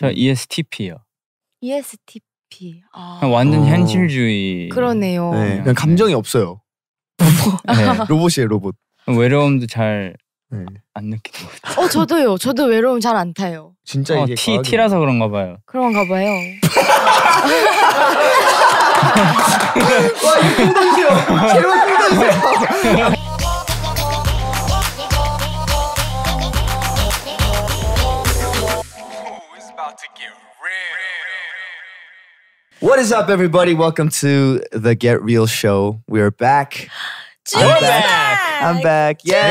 저 음. ESTP요. ESTP. 아. 완전 오. 어. 현실주의. 그러네요. 네, 그냥 감정이 없어요. 네. 로봇이에요, 로봇. 외로움도 잘안 네. 느끼는 것 같아요. 어, 저도요. 저도 외로움 잘 안 타요. 진짜 어, 이게 T, T라서 그런가 봐요. 그런가 봐요. 와, 이거 공동시 제발 공동시 What is up, everybody? Welcome to the Get Real Show. We are back. I'm back. back. I'm back. Yeah.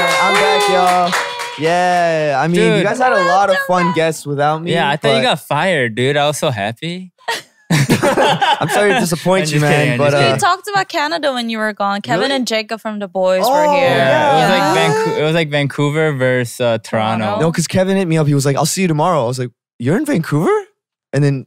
Back. I'm back, y'all. Yeah, I mean, dude, you guys had a lot of fun guests without me. Yeah, I thought you got fired, dude. I was so happy. I'm sorry to disappoint you, man. Kidding, but uh, we talked about Canada when you were gone. Kevin really? and Jacob from the boys oh, were here. yeah. It, was like Vancouver, it was like Vancouver versus uh, Toronto. No, because Kevin hit me up. He was like, "I'll see you tomorrow." I was like, "You're in Vancouver?" And then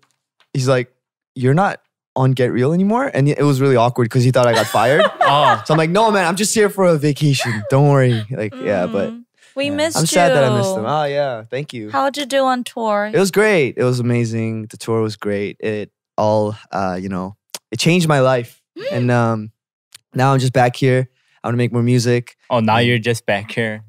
he's like, You're not on Get Real anymore? And it was really awkward because he thought I got fired. oh. So I'm like, No, man, I'm just here for a vacation. Don't worry. Like, mm. yeah, mm-hmm. but. We yeah. missed I'm you. sad that I missed them. Oh, yeah. Thank you. How'd you do on tour? It was great. It was amazing. The tour was great. It all, uh, you know, it changed my life. Mm. and um, now I'm just back here. I want to make more music. Oh, now you're just back here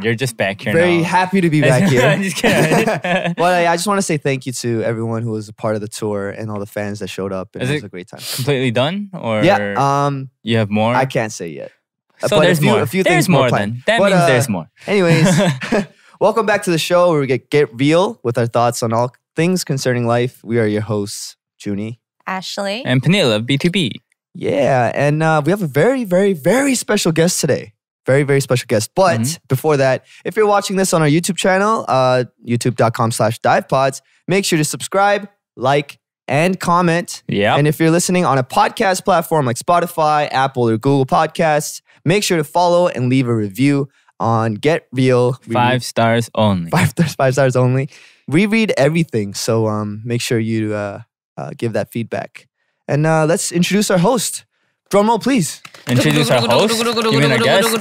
you're just back here. Very now. happy to be back here. I'm just kidding. well, I, I just want to say thank you to everyone who was a part of the tour and all the fans that showed up. And Is it was a great time. Completely done, or yeah, um, you have more. I can't say yet. So but there's a few, more. A few there's things more then. That but, means uh, there's more. Anyways, welcome back to the show where we get get real with our thoughts on all things concerning life. We are your hosts, Junie, Ashley, and Panila of B2B. Yeah, and uh, we have a very, very, very special guest today very very special guest but mm-hmm. before that if you're watching this on our youtube channel uh, youtube.com slash dive pods make sure to subscribe like and comment yeah and if you're listening on a podcast platform like spotify apple or google podcasts make sure to follow and leave a review on get real five stars only five stars five stars only we read everything so um, make sure you uh, uh, give that feedback and uh, let's introduce our host Drum roll, please. Introduce our host. Give in our guest.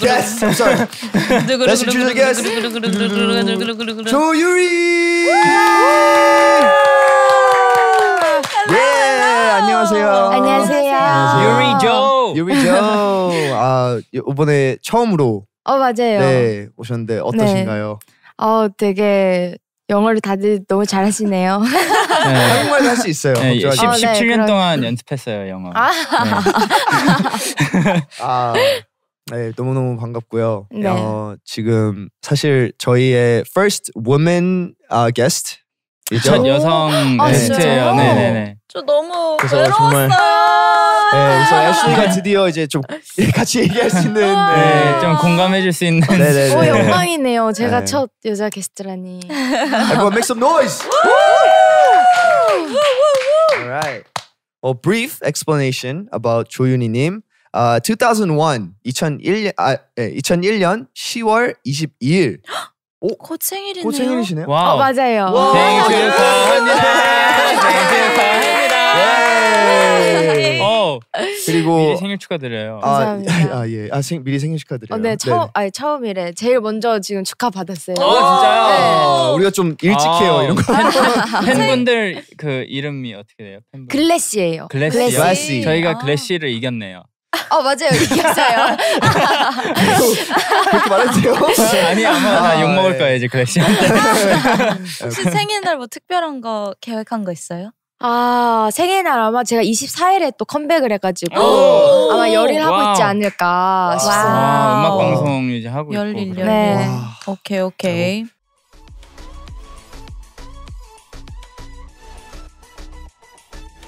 Yes, I'm sorry. Let's introduce our guest. 조유리. 예, 안녕하세요. 안녕하세요. 유리 조. 유리 조. 아 이번에 처음으로. 어 맞아요. 네 오셨는데 어떠신가요? 네. 어 되게 영어를 다들 너무 잘하시네요. 네. 네. 한국말도 할수 있어요. 네, 10, 걱정하 어, 네, 7년 그럼- 동안 연습했어요 영어. 아. 네. 아, 네, 너무너무 반갑고요. 네. 어, 지금 사실 저희의 first woman 아, guest 첫 여성 아, 게스트예요. 진짜네네저 네. 너무 외로웠어요. 네, 그래서 아. 애슐리가 드디어 이제 좀 예, 같이 얘기할 수 있는 네, 네, 좀 공감해줄 수 있는. 네네 네, 영광이네요. 제가 네. 첫 여자 게스트라니. Everyone make some noise. Alright. A brief explanation about 조윤희님. Uh, 2001, 2001, 아, 예, 2001년 10월 22일. 오, 곧 생일이네요. 곧 생일이시네요. 와 어, 맞아요. 생일 축하합니다. 생일 축하합니다. 예. 어. 어 그리고 미리 생일 축하드려요. 아, 감사합니다. 아 예. 아 생, 미리 생일 축하드려요. 어, 네 처음 아니 처음이래 제일 먼저 지금 축하 받았어요. 아 진짜요? 네. 어, 우리가 좀 일찍 해요 아. 이런 거. 팬분들 그 이름이 어떻게 돼요? 팬분. 글래시예요. 글래시. 글래시. 아, 글래 저희가 아. 글래시를 이겼네요. 어 맞아요 이겼어요. 그렇게 말했대요? 아니 아마 나욕 먹을 거야 이제 글래시. 아, 네. 혹시 생일날 뭐 특별한 거 계획한 거 있어요? 아 생일날 아마 제가 24일에 또 컴백을 해가지고 아마 열일 하고 있지 않을까 싶습니다. 와, 아, 음악 방송 이제 하고 열일, 있고. 열일. 네. 오케이 오케이.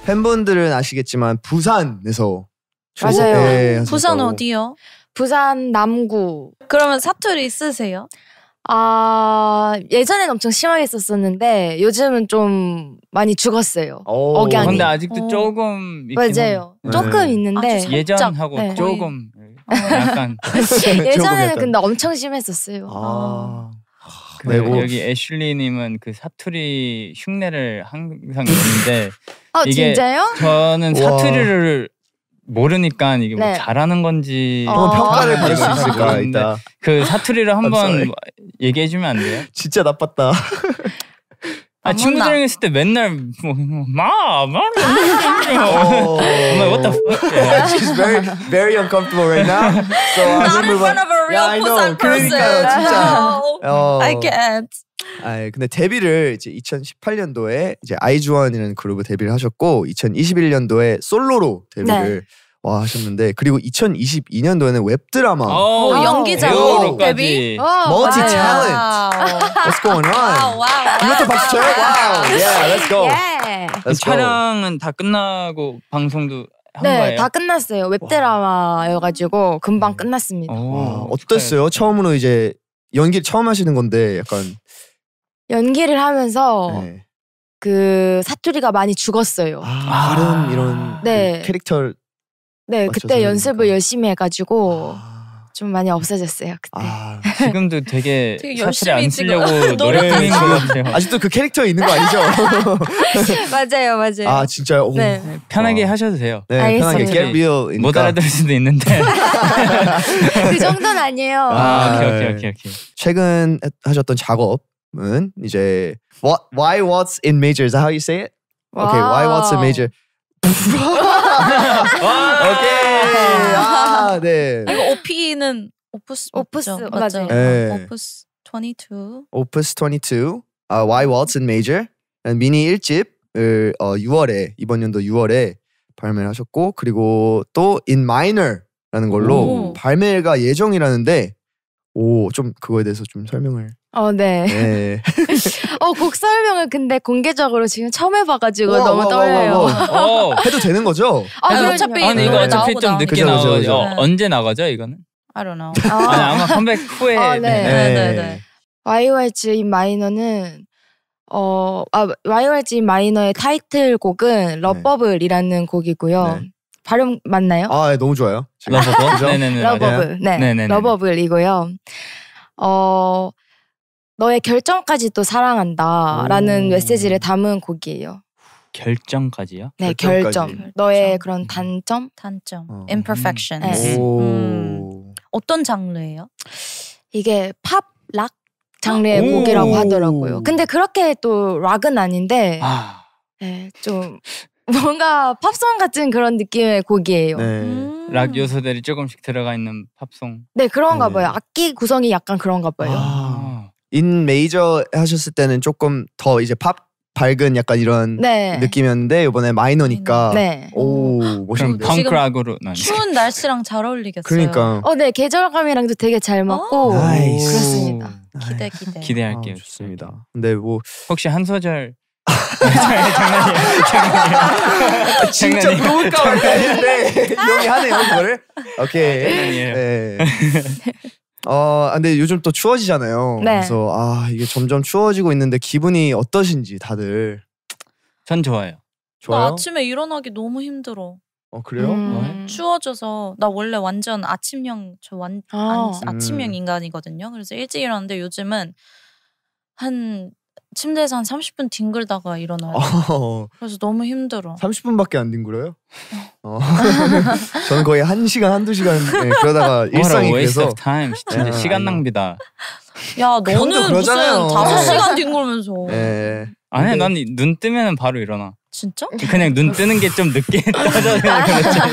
팬분들은 아시겠지만 부산에서 맞아요. 네, 부산 어디요? 부산 남구. 그러면 사투리 쓰세요? 아 예전엔 엄청 심하게 썼었는데 요즘은 좀 많이 죽었어요. 오, 억양이. 근데 아직도 오. 조금 있긴 맞아요. 네. 조금 있는데 아, 예전하고 네. 조금 어. 약간 예전에는 근데 엄청 심했었어요. 아. 아. 네, 그리고 뭐. 여기 애슐리님은 그 사투리 흉내를 항상 내는데 아, 이게 진짜요? 저는 사투리를 모르니까 이게 뭐 네. 잘하는 건지 어~ 뭐 평가를 받을 수 있을까 있다. 그 사투리를 한번 얘기해 주면 안 돼요? 진짜 나빴다. 아 친구들이랑 있을 때 맨날 뭐마마 엄마 oh. what the fuck? She's very very uncomfortable right now. So I'm in front of a real yeah, 부산 person. 그러니까요, 진짜. 어. I can't. 아, 근데 데뷔를 이제 2018년도에 이제 아이즈원이라는 그룹을 데뷔를 하셨고 2021년도에 솔로로 데뷔를 네. 와 하셨는데 그리고 2022년도에는 웹드라마 어, 어, 연기자 로 데뷔 멀티 탤런트 What's going on? 이것도 박수 쳐요? 와우. Yeah, let's go. Yeah. Let's 촬영은 다 끝나고 방송도 한 네, 거예요? 다 끝났어요. 웹드라마여가지고 금방 음. 끝났습니다. 어, 와, 어땠어요? 처음으로 이제 연기를 처음 하시는 건데 약간 연기를 하면서 네. 그 사투리가 많이 죽었어요. 아, 다른 아. 이런 네. 그 캐릭터를 네 그때 그러니까. 연습을 열심히 해가지고 아. 좀 많이 없어졌어요 그때. 아, 지금도 되게, 되게 사실안 쓰려고 노력 중인 것 같아요. 아직도 그캐릭터 있는 거 아니죠? 맞아요, 맞아요. 아 진짜요? 네. 네. 편하게 와. 하셔도 돼요. 네, 편하게 get real. 네. 못 알아들을 수도 있는데 그 정도는 아니에요. 아, 아 오케이, 오케이, 네. 오케이, 오케이. 최근 하셨던 작업은 이제 what, why what's in major is that how you say it? Okay, why what's in major? 오케이. 아, 네. 아, 이거 OP는 오프스 오프스 맞죠? 맞아요. 네. 오프스 22. 오프스 22. 아, Why Waltz in Major? 미니 1집을 어, 6월에 어, 이번 연도 6월에 발매를 하셨고 그리고 또 In Minor라는 걸로 오. 발매가 예정이라는데 오 좀 그거에 대해서 좀 설명을 어, 네. 네. 어, 곡 설명을 근데 공개적으로 지금 처음 해봐가지고 와 너무 와 떨려요. 우와, 어. 해도 되는 거죠? 아, 아 어차피 아니, 이거 어차피 나오고 좀 늦게 나오죠. 그죠, 그죠. 네. 언제 나가죠, 이거는? I don't know. 아. 아니, 아마 컴백 후에. 아, 네. 네. 네, 네, 네, 네. YYG 마이너는 어, 아, YYG 마이너의 타이틀곡은 러버블이라는 곡이고요. 발음 맞나요? 아, 네, 너무 좋아요. 러버블. 네네네. 러버블. 네 러버블이고요. 어, 너의 결정까지도 사랑한다라는 오. 메시지를 담은 곡이에요. 결정까지요? 네, 결정 너의 결정. 그런 음. 단점? 단점. 어. imperfection. 음. 네. 음. 어떤 장르예요? 이게 팝, 락 장르의 아. 오. 곡이라고 하더라고요. 근데 그렇게 또 락은 아닌데 아. 네, 좀 뭔가 팝송 같은 그런 느낌의 곡이에요. 네. 음. 락 요소들이 조금씩 들어가 있는 팝송. 네, 그런가 네. 봐요. 악기 구성이 약간 그런가 봐요. 아. 인 메이저 하셨을 때는 조금 더 이제 팝 밝은 약간 이런 네. 느낌이었는데 이번에 마이너니까 네. 오 멋있는데 펑크락으로 추운 날씨랑 잘 어울리겠어요. 그러니까 어네 계절감이랑도 되게 잘 맞고 나이스. 그렇습니다. 아, 기대 아, 기대 기대할게요. 아, 좋습니다. 근데 뭐 혹시 한 소절 장난이에요. 진짜 물어까 말까 했는데 형이 하네요 그거를. 오케이. 네. 어, 아, 근데 요즘 또 추워지잖아요. 네. 그래서 아 이게 점점 추워지고 있는데 기분이 어떠신지 다들. 전 좋아요. 좋아요. 나 아침에 일어나기 너무 힘들어. 어 그래요? 음. 네. 추워져서 나 원래 완전 아침형 저 완 아. 음. 침형 인간이거든요. 그래서 일찍 일어났는데 요즘은 한 침대에서 한 30분 뒹굴다가 일어나요. 어. 그래서 너무 힘들어. 30분밖에 안 뒹굴어요? 어. 어. 저는 거의 한시간 한 두 시간 예, 네, 그러다가 일상이 그래서 타 진짜 시간 낭비다. 야, 그 너는 무슨 다섯 네. 시간 뒹굴면서. 네. 아니, 난 눈 뜨면 바로 일어나. 진짜? 그냥 눈 뜨는 게 좀 늦게 떠져서 그렇지. 아,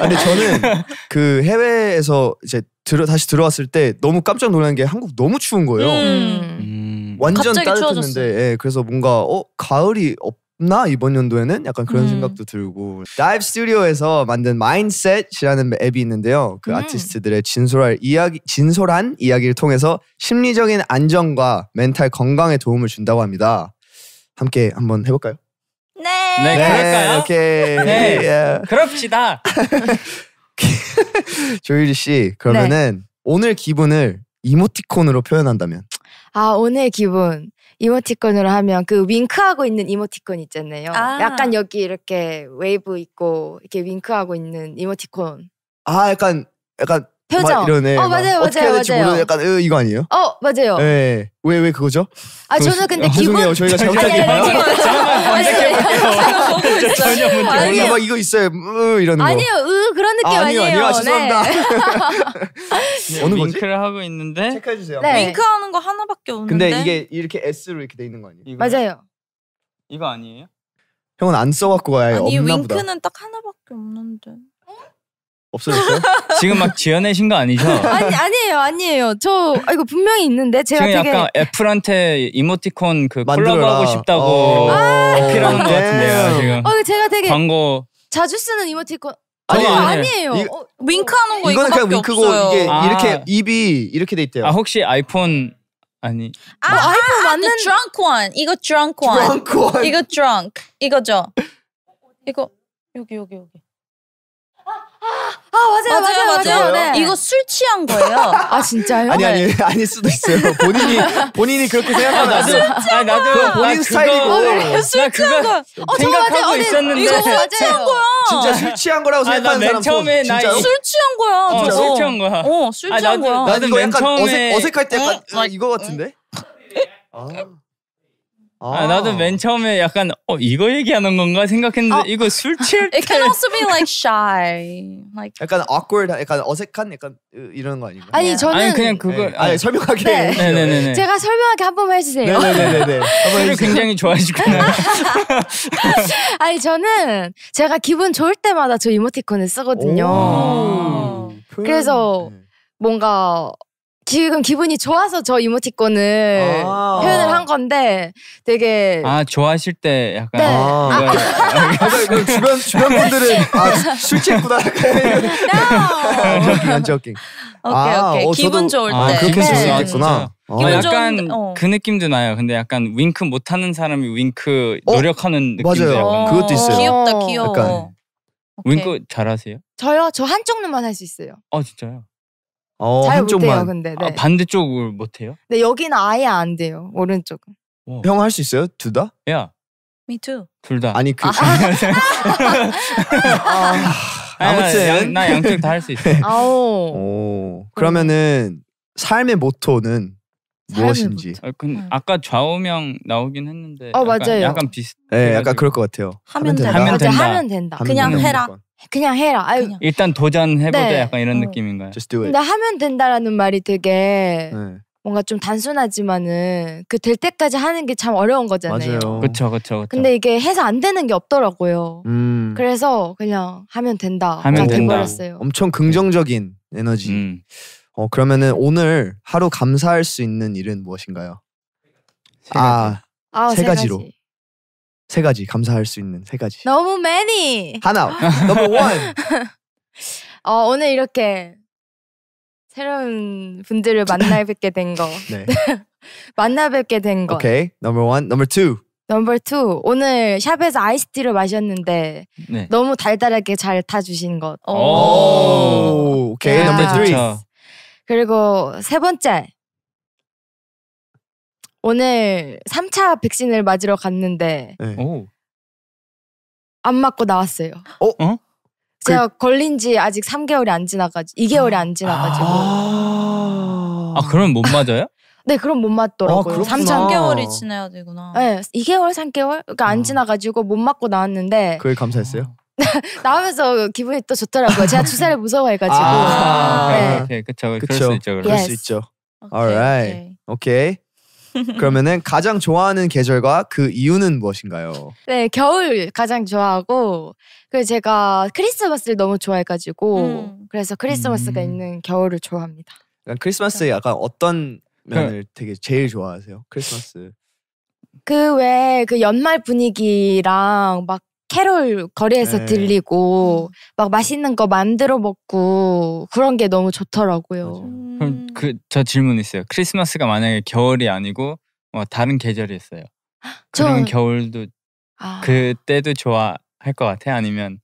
근데 저는 그 해외에서 이제 들어, 다시 들어왔을 때 너무 깜짝 놀란 게 한국 너무 추운 거예요. 음. 음. 완전 따뜻했는데 예, 그래서 뭔가 어 가을이 없나 이번 연도에는 약간 그런 음. 생각도 들고 다이브 스튜디오에서 만든 마인셋이라는 앱이 있는데요. 그 음. 아티스트들의 진솔할 이야기 진솔한 이야기를 통해서 심리적인 안정과 멘탈 건강에 도움을 준다고 합니다. 함께 한번 해볼까요? 네. 네, 네 그럴까요? 오케이. 네. y 예. e 그럽시다. 조유리 씨, 그러면은 네. 오늘 기분을 이모티콘으로 표현한다면 아 오늘 기분 이모티콘으로 하면 그 윙크하고 있는 이모티콘 있잖아요. 아. 약간 여기 이렇게 웨이브 있고 이렇게 윙크하고 있는 이모티콘. 아 약간 약간 표정. 이런 애. 어, 맞아요, 어떻게 맞아요, 해야 될지 맞아요. 모르는 약간 으, 이거 아니에요? 어, 맞아요. 네. 왜, 왜 그거죠? 아, 저는 근데 기분. 죄송해요. 저희가 잘못한 게전 아니, 요막 이거 있어요. 으, 이런 거. 아니요 으, 그런 느낌 아, 아니에요. 아니요아니요 죄송합니다. 어느 윙크를 하고 있는데 체크해 주세요. 네. 윙크하는 거 하나밖에 없는데. 근데 이게 이렇게 S로 이렇게 돼 있는 거 아니에요? 이거, 맞아요. 이거 아니에요? 형은 안 써갖고 와야 아니 없나 윙크는 딱 하나밖에 없는데. 없어졌어요? 지금 막 지어내신 거 아니죠? 아니 아니에요 아니에요 저 아, 이거 분명히 있는데 제가 지금 되게 약간 애플한테 이모티콘 그 만들어라. 콜라보하고 싶다고 어. 필하는것 같은데요 네. 지금. 어 제가 되게 광고 자주 쓰는 이모티콘 아니, 아니, 에요 아니에요. 어, 윙크하는 거 이거는 그냥 윙크고 없어요. 이게 아. 이렇게 입이 이렇게 돼 있대요. 아 혹시 아이폰 아니 아, 뭐. 아이폰 아, 아, 맞는 d 그 r u n 이거 drunk one, 이거 d r u 이거죠. 이거 여기 여기 여기. 아 맞아요 맞아요 맞아요, 맞아요. 맞아요. 네. 이거 술 취한 거예요. 아 진짜요? 아니 아니 네. 아닐 수도 있어요. 본인이 본인이 그렇게 생각하면 아, 나도 아 나도 본인 스타일이고 그래? 술 취한 아, 아, 거 어, 생각하고 맞아, 있었는데 이거 맞아요. 취한 거야. 진짜 술 취한 거라고 생각하는 사람 처음에 나술 어, 취한 거야. 어, 술 아, 취한 거야. 어술 취한 거야. 나도, 나 약간 처음에... 어색, 할때 어? 어? 이거 같은데. 아, 아, 나도 맨 처음에 약간 어 이거 얘기하는 건가 생각했는데 아, 이거 술 취할 때. It can also be like shy, like. 약간 awkward, 약간 어색한, 약간 이런 거 아닌가? 아니 저는 아니 그냥 그거 네. 아니 아. 설명하게. 네. 네네네. 제가 설명하게 한 번만 해주세요. 네네네네. 네, 네, 네, 술을 굉장히 좋아하시구나. 아니 저는 제가 기분 좋을 때마다 저 이모티콘을 쓰거든요. 그래서 네. 뭔가 지금 기분이 좋아서 저 이모티콘을 아 표현을 한 건데 되게 아 좋아하실 때 약간 네. 아, 아, 아 주변 주변 분들은 아술 취했구나 안저깅 안저깅 오케이 오케이 아, 어, 기분 좋을 아, 때그렇 네. 어. 약간 좋은데, 어. 그 느낌도 나요. 근데 약간 윙크 못하는 사람이 윙크 어? 노력하는 어? 느낌도 맞아요. 그것도 있어요. 귀엽다 귀여워. 약간. 이 윙크 잘하세요? 저요? 저 한쪽 눈만 할 수 있어요. 아 진짜요? 어, 잘 못해요, 근데. 아, 네. 아, 반대쪽을 못해요? 네, 여기는 아예 안 돼요, 오른쪽은. 형 할 수 있어요? 둘 다? 야. Me too. 둘 다. 아니, 그. 아, 아. 아 아무튼. 나, 양, 쪽다 할 수 있어. 아오. 그러면은 삶의 모토는 삶의 무엇인지. 모토. 아, 근 음. 아까 좌우명 나오긴 했는데. 어, 약간, 맞아요. 약간 비슷. 네, 약간 그럴 것 같아요. 하면, 하면 된다. 된다. 하면 된다. 그냥 해라. 그냥 해라. 아유. 그냥. 일단 도전해보자 네. 약간 이런 어. 느낌인가요? Just do it. 근데 하면 된다라는 말이 되게 네. 뭔가 좀 단순하지만은 그 될 때까지 하는 게 참 어려운 거잖아요. 맞아요. 그렇죠, 그렇죠. 근데 이게 해서 안 되는 게 없더라고요. 음. 그래서 그냥 하면 된다. 하면 된다. 엄청 긍정적인 에너지. 음. 어 그러면은 오늘 하루 감사할 수 있는 일은 무엇인가요? 아, 아, 세, 세가지 가지. 세 가지 감사할 수 있는 세 가지. 너무 많이. 하나. 넘버 원. 어, 오늘 이렇게 새로운 분들을 만나 뵙게 된 거. 네. 만나 뵙게 된 거. 오케이. 넘버 원. 넘버 투. 넘버 투. 오늘 샵에서 아이스티를 마셨는데 네. 너무 달달하게 잘 타주신 것. 오. 오~ 오케이. 넘버 쓰리. 그리고 세 번째. 오늘 3차 백신을 맞으러 갔는데 네. 안 맞고 나왔어요. 어? 어? 제가 그... 걸린 지 아직 3개월이 안 지나가지고 2개월이 안 지나가지고. 아, 아 그럼 못 맞아요? 네, 그럼 못 맞더라고요. 아, 3차 3개월이 지나야 되구나. 네, 2개월, 3개월? 그러니까 안 아. 지나가지고 못 맞고 나왔는데. 그걸 감사했어요? 나오면서 기분이 또 좋더라고요. 제가 주사를 무서워해가지고. 아, 아. 네. 오케이, 오케이. 그쵸, 그쵸. 그럴 수 있죠. 그럴 yes. 수 있죠. 오케이, Alright. 오케이. 오케이. 그러면은 가장 좋아하는 계절과 그 이유는 무엇인가요? 네, 겨울 가장 좋아하고 그 제가 크리스마스를 너무 좋아해가지고 음. 그래서 크리스마스가 음. 있는 겨울을 좋아합니다. 약간 크리스마스에 약간 어떤 면을 그러니까 되게 제일 좋아하세요? 크리스마스. 그 외에 그 연말 분위기랑 막 캐롤 거리에서 네. 들리고 음. 막 맛있는 거 만들어 먹고 그런 게 너무 좋더라고요. 음. 그럼 그저 질문 있어요. 크리스마스가 만약에 겨울이 아니고 어, 다른 계절이었어요. 저... 그러 겨울도 아... 그때도 좋아할 것 같아? 아니면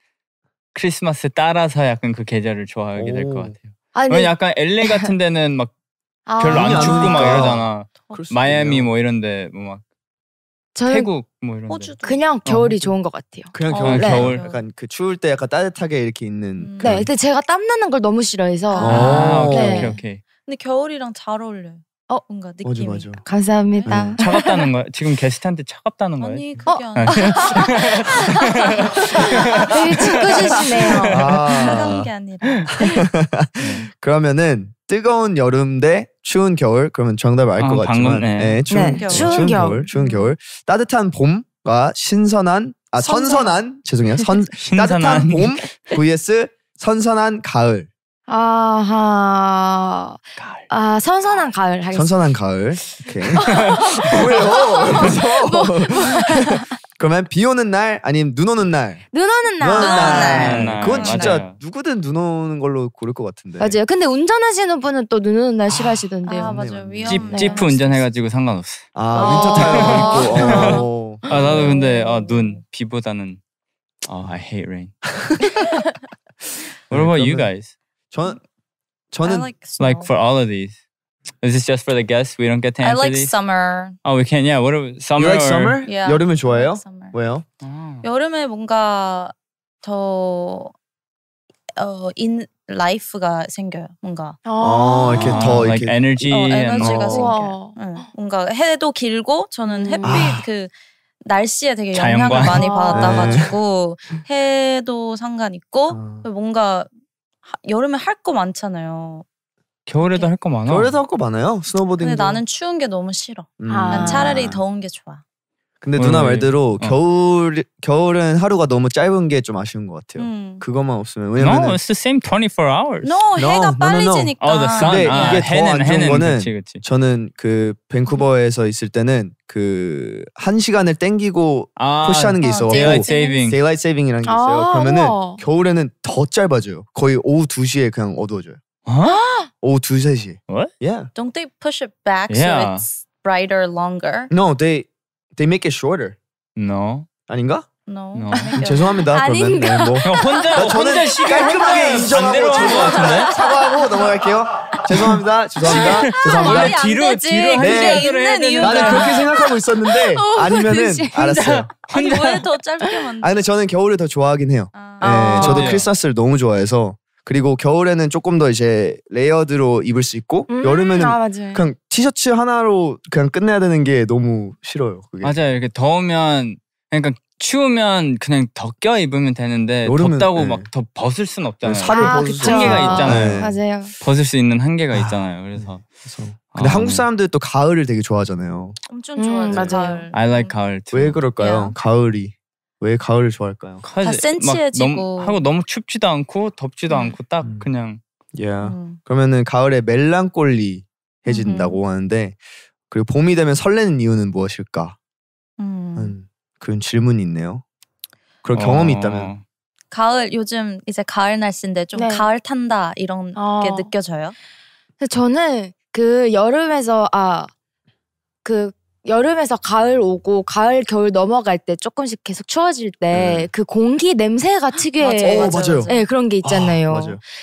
크리스마스 따라서 약간 그 계절을 좋아하게 될 것 같아요. 아니, 왜 약간 LA 같은 데는 막 별로 아, 안 춥고 막 그러니까. 이러잖아. 아, 마이애미 뭐 이런데 뭐막 태국 뭐 이런 호주 그냥 겨울이 어. 좋은 것 같아요. 그냥 어, 네. 겨울, 어, 네. 겨울. 약간 그 추울 때 약간 따뜻하게 이렇게 있는. 음. 네, 근데 제가 땀 나는 걸 너무 싫어해서. 아, 아 오케이, 네. 오케이 오케이. 근데 겨울이랑 잘 어울려. 어 뭔가 느낌이. 맞아, 맞아. 감사합니다. 네. 차갑다는 거야? 지금 게스트한테 차갑다는 거야? 아니 어. 그게 어? 아니야. 되게 짓궂으시네요. 아. 그런 게 아니라. 그러면은 뜨거운 여름 대 추운 겨울 그러면 정답을 알것 아, 같지만 방금, 네. 네, 추운, 네. 추운, 추운 겨울. 겨울. 추운 겨울 따뜻한 봄과 신선한 아 선선. 한 죄송해요 선 따뜻한 봄 vs 선선한 가을 아하. 아, 선선한 가을 하겠습니다. 선선한 가을. 오케이. 뭐예요? 뭐, 그러면 비 오는 날 아니면 눈 오는 날. 눈 오는 날. 눈 오는 날. 오는 날. 네, 그건 진짜 맞아요. 누구든 눈 오는 걸로 고를 것 같은데. 맞아요. 근데 운전하시는 분은 또 눈 오는 날 아, 싫어하시던데요. 아, 맞아요. 네, 위험. 지프 운전해가지고 상관없어. 아, 윈터 타이어 어. 입고. 어. 아 나도 근데 아, 눈 비보다는 아 oh, I hate rain. What about 네, you guys? 저는 저는 like, like for all of these. Is this just for the guests? We don't get to I answer like these? summer. Oh, we can. Yeah. What are, summer? You like or- summer? Yeah. 여름을 좋아해요? summer. 왜요? 아. 여름에 뭔가 더 어, 인 라이프가 생겨요. 뭔가 어, 이렇게 더 아, like 이렇게- energy. 어, and- 에너지가 어. 생겨요. 응. 뭔가 해도 길고 저는 음. 햇빛 아. 그 날씨에 되게 자연과. 영향을 많이 아. 받았다가지고 해도 상관 있고 어. 뭔가 하- 여름에 할 거 많잖아요. 겨울에도 할 거 많아. 겨울에도 할 거 많아요. 스노보딩 근데 나는 추운 게 너무 싫어. 음. 난 아. 차라리 더운 게 좋아. 근데 어, 누나 말대로 어. 겨울 겨울은 하루가 너무 짧은 게 좀 아쉬운 것 같아요. 음. 그것만 없으면 왜냐면 No, it's the same 24 hours. No, no 해가 no, 빨리 no, oh, 지니까. Oh, 근데 아, 이게 더 안 좋은 거는 그치, 그치. 저는 그 밴쿠버에서 있을 때는 그 한 시간을 땡기고 아, 푸시하는 게 아, 있어가 daylight saving, daylight saving이라는 게 있어요. 아, 그러면은 겨울에는 더 짧아져요. 거의 오후 2 시에 그냥 어두워져요. h u Oh, t w 세시. What? Yeah. Don't they push it back yeah. so it's brighter longer? No, they they make it shorter. No. 아닌가? No. no. 죄송합니다. 그러면 네, 뭐 혼자 혼자 깔끔하게 인정하고 죄송한데 사과하고 넘어갈게요. 죄송합니다. 죄송합니다. 아, 죄송합니다. 원래 뒤로 뒤로 한게 네. 있는 이유가 나는 그렇게 생각하고 있었는데 어, 아니면은 알았어요. 아니 왜더 짧게 만아 근데 저는 겨울을 더 좋아하긴 해요. 아. 네, 저도 아, 예. 크리스마스를 너무 좋아해서 그리고 겨울에는 조금 더 이제 레이어드로 입을 수 있고 음, 여름에는 아, 그냥 티셔츠 하나로 그냥 끝내야 되는 게 너무 싫어요. 그게. 맞아요. 이렇게 더우면 그러니까 추우면 그냥 더여 입으면 되는데 여름은, 덥다고 네. 막더 벗을 순 없잖아요. 네, 살을 아, 벗을 그쵸. 한계가 있잖아요. 네. 맞아요. 벗을 수 있는 한계가 아, 있잖아요. 네, 그래서. 그래서. 아, 근데 아, 한국 네. 사람들 또 가을을 되게 좋아하잖아요. 엄청 좋아해요. 음, 맞아요. I like 가을. t 왜 그럴까요? Yeah. 가을이. 왜 가을을 좋아할까요? 다 센치해지고 너무, 하고 너무 춥지도 않고 덥지도 음. 않고 딱 음. 그냥 Yeah. 음. 그러면은 가을에 멜랑꼴리해진다고 하는데 그리고 봄이 되면 설레는 이유는 무엇일까? 음. 그런 질문이 있네요. 그런 어. 경험이 있다면 가을 요즘 이제 가을 날씨인데 좀 네. 가을 탄다 이런 어. 게 느껴져요? 저는 그 여름에서 아그 여름에서 가을 오고 가을 겨울 넘어갈 때 조금씩 계속 추워질 때그 네. 공기 냄새가 특유의 맞아요, 어, 맞아요. 네, 그런 게 있잖아요. 아,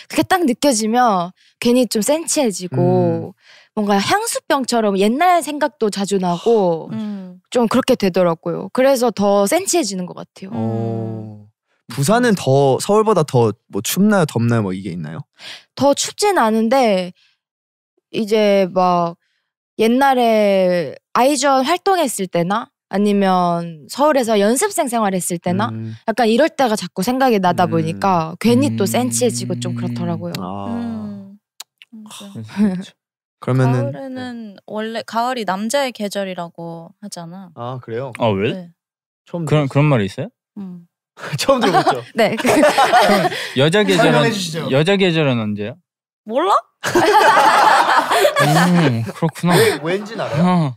그게 딱 느껴지면 괜히 좀 센치해지고 음. 뭔가 향수병처럼 옛날 생각도 자주 나고 음. 좀 그렇게 되더라고요. 그래서 더 센치해지는 것 같아요. 오. 어. 음. 부산은 더 서울보다 더 뭐 춥나요, 덥나요, 뭐 이게 있나요? 더 춥진 않은데 이제 막 옛날에 아이전 활동했을 때나 아니면 서울에서 연습생 생활했을 때나 음. 약간 이럴 때가 자꾸 생각이 나다 음. 보니까 괜히 또 음. 센치해지고 좀 그렇더라고요. 아. 음. 아 그렇죠. 그러면은 가을에는 네. 원래 가을이 남자의 계절이라고 하잖아. 아 그래요? 아 왜? 네. 처음 그런 그런 말이 있어요? 음. 처음 들어봤죠. 네. 여자 계절은 여자 계절은 언제야? 몰라? 음, 그렇구나. 왜, 왠지 알아요. 어.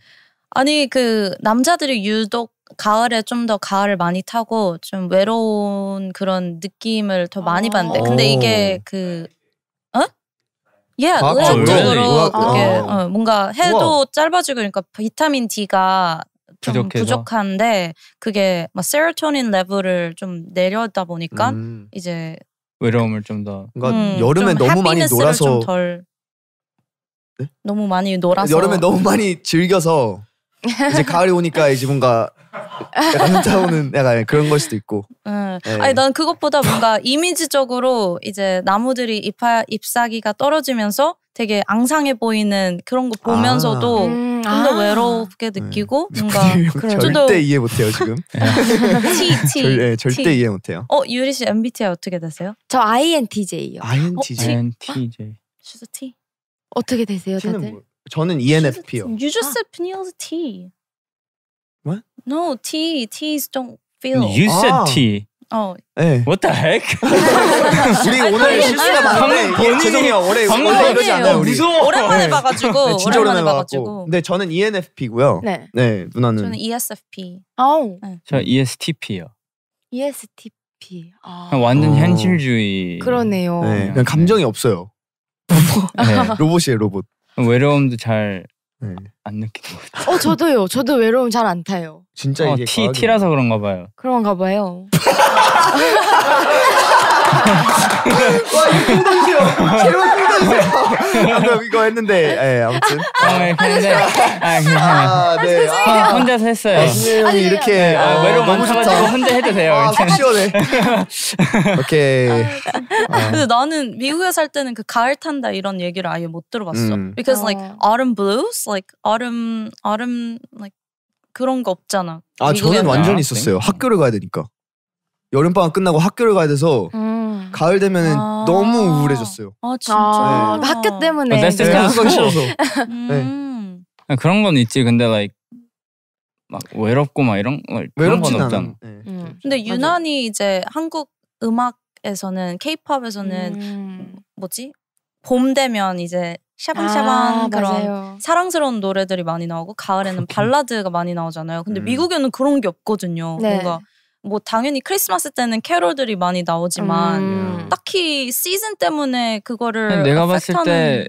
아니 그 남자들이 유독 가을에 좀 더 가을을 많이 타고 좀 외로운 그런 느낌을 더 많이 아. 받는데 근데 이게 그 어? 예, 과학적으 의학적으로 그게 어, 아. 뭔가 해도 우와. 짧아지고 그러니까 비타민 D가 좀 부족해서. 부족한데 그게 막 세로토닌 레벨을 좀 내려다 보니까 음. 이제 외로움을 좀 더. 그러니까 음, 여름에 좀 너무 많이 놀아서 좀 덜... 네? 너무 많이 놀아서 여름에 너무 많이 즐겨서 이제 가을이 오니까 이제 뭔가 약간 타오는 약간 그런 걸 수도 있고. 음. 네. 아니 난 그것보다 뭔가 이미지적으로 이제 나무들이 잎하, 잎사귀가 떨어지면서 되게 앙상해 보이는 그런 거 보면서도 아. 좀더 음, 아. 외롭게 네. 느끼고 네. 뭔가 네. 절대 이해 못해요 지금. T T. 네. 절, 네, 절대 T. 이해 못해요. 어 유리 씨 MBTI 어떻게 되세요? 저 INTJ요. INTJ. 어, INTJ. 슈도 T. 어떻게 되세요 다들? 뭐, 저는 ENFP요. E you just ah. said Peniel's T. What? No, T. T's don't feel. You said ah. T. 어. 네. What the heck? 우리 오늘 실수가 많은데 죄송해요. 올해 원래 이러지 않아요. 우리. 무서워. 오랜만에 네. 봐가지고. 네, 오랜만에 봐가지고. 근데 저는 ENFP고요. 네. 네 누나는. 저는 ESFP. 아우. 네. 저 ESTP요. ESTP. 아. 아. 완전 어. 현실주의. 그러네요. 네. 그냥 네. 감정이 없어요. 네. 로봇이에요 로봇. 외로움도 잘안 네. 느끼는 것 같아요. 어 저도요. 저도 외로움 잘 안 타요. 진짜 어, 이게 티 과학이구나. 티라서 그런가 봐요. 그런가 봐요. 와, 이거 끊어세요 제발 끊어세요 이거 했는데, 예, 아무튼. 아, 네, 아, 네, 네. 아 괜찮아요. 아, 네. 아, 아, 혼자서 했어요. 형 아, 아니, 이렇게. 아, 외로 많다가지고 혼자 해도 돼요. 아, 속 시원해. 오케이. 근데 나는 미국에 살 때는 그 가을 탄다 이런 얘기를 아예 못 들어봤어. 음. Because like 어. autumn blues, like autumn, autumn, like 그런 거 없잖아. 아, 저는 완전 있었어요. 학교를 가야 되니까. 여름방학 끝나고 학교를 가야 돼서 음. 가을 되면 아 너무 우울해졌어요. 아 진짜 아 네. 학교 때문에 어, 스 하기 네. 음. 그런 건 있지. 근데 like 막 외롭고 막 이런 그런 건 없잖아. 네. 음. 근데 유난히 맞아. 이제 한국 음악에서는 케팝에서는 음. 뭐지 봄 되면 이제 샤방샤방 아, 그런 맞아요. 사랑스러운 노래들이 많이 나오고 가을에는 그렇구 발라드가 많이 나오잖아요. 근데 음. 미국에는 그런 게 없거든요. 네. 뭔가 뭐 당연히 크리스마스 때는 캐롤들이 많이 나오지만 음. 예. 딱히 시즌 때문에 그거를 내가 봤을 때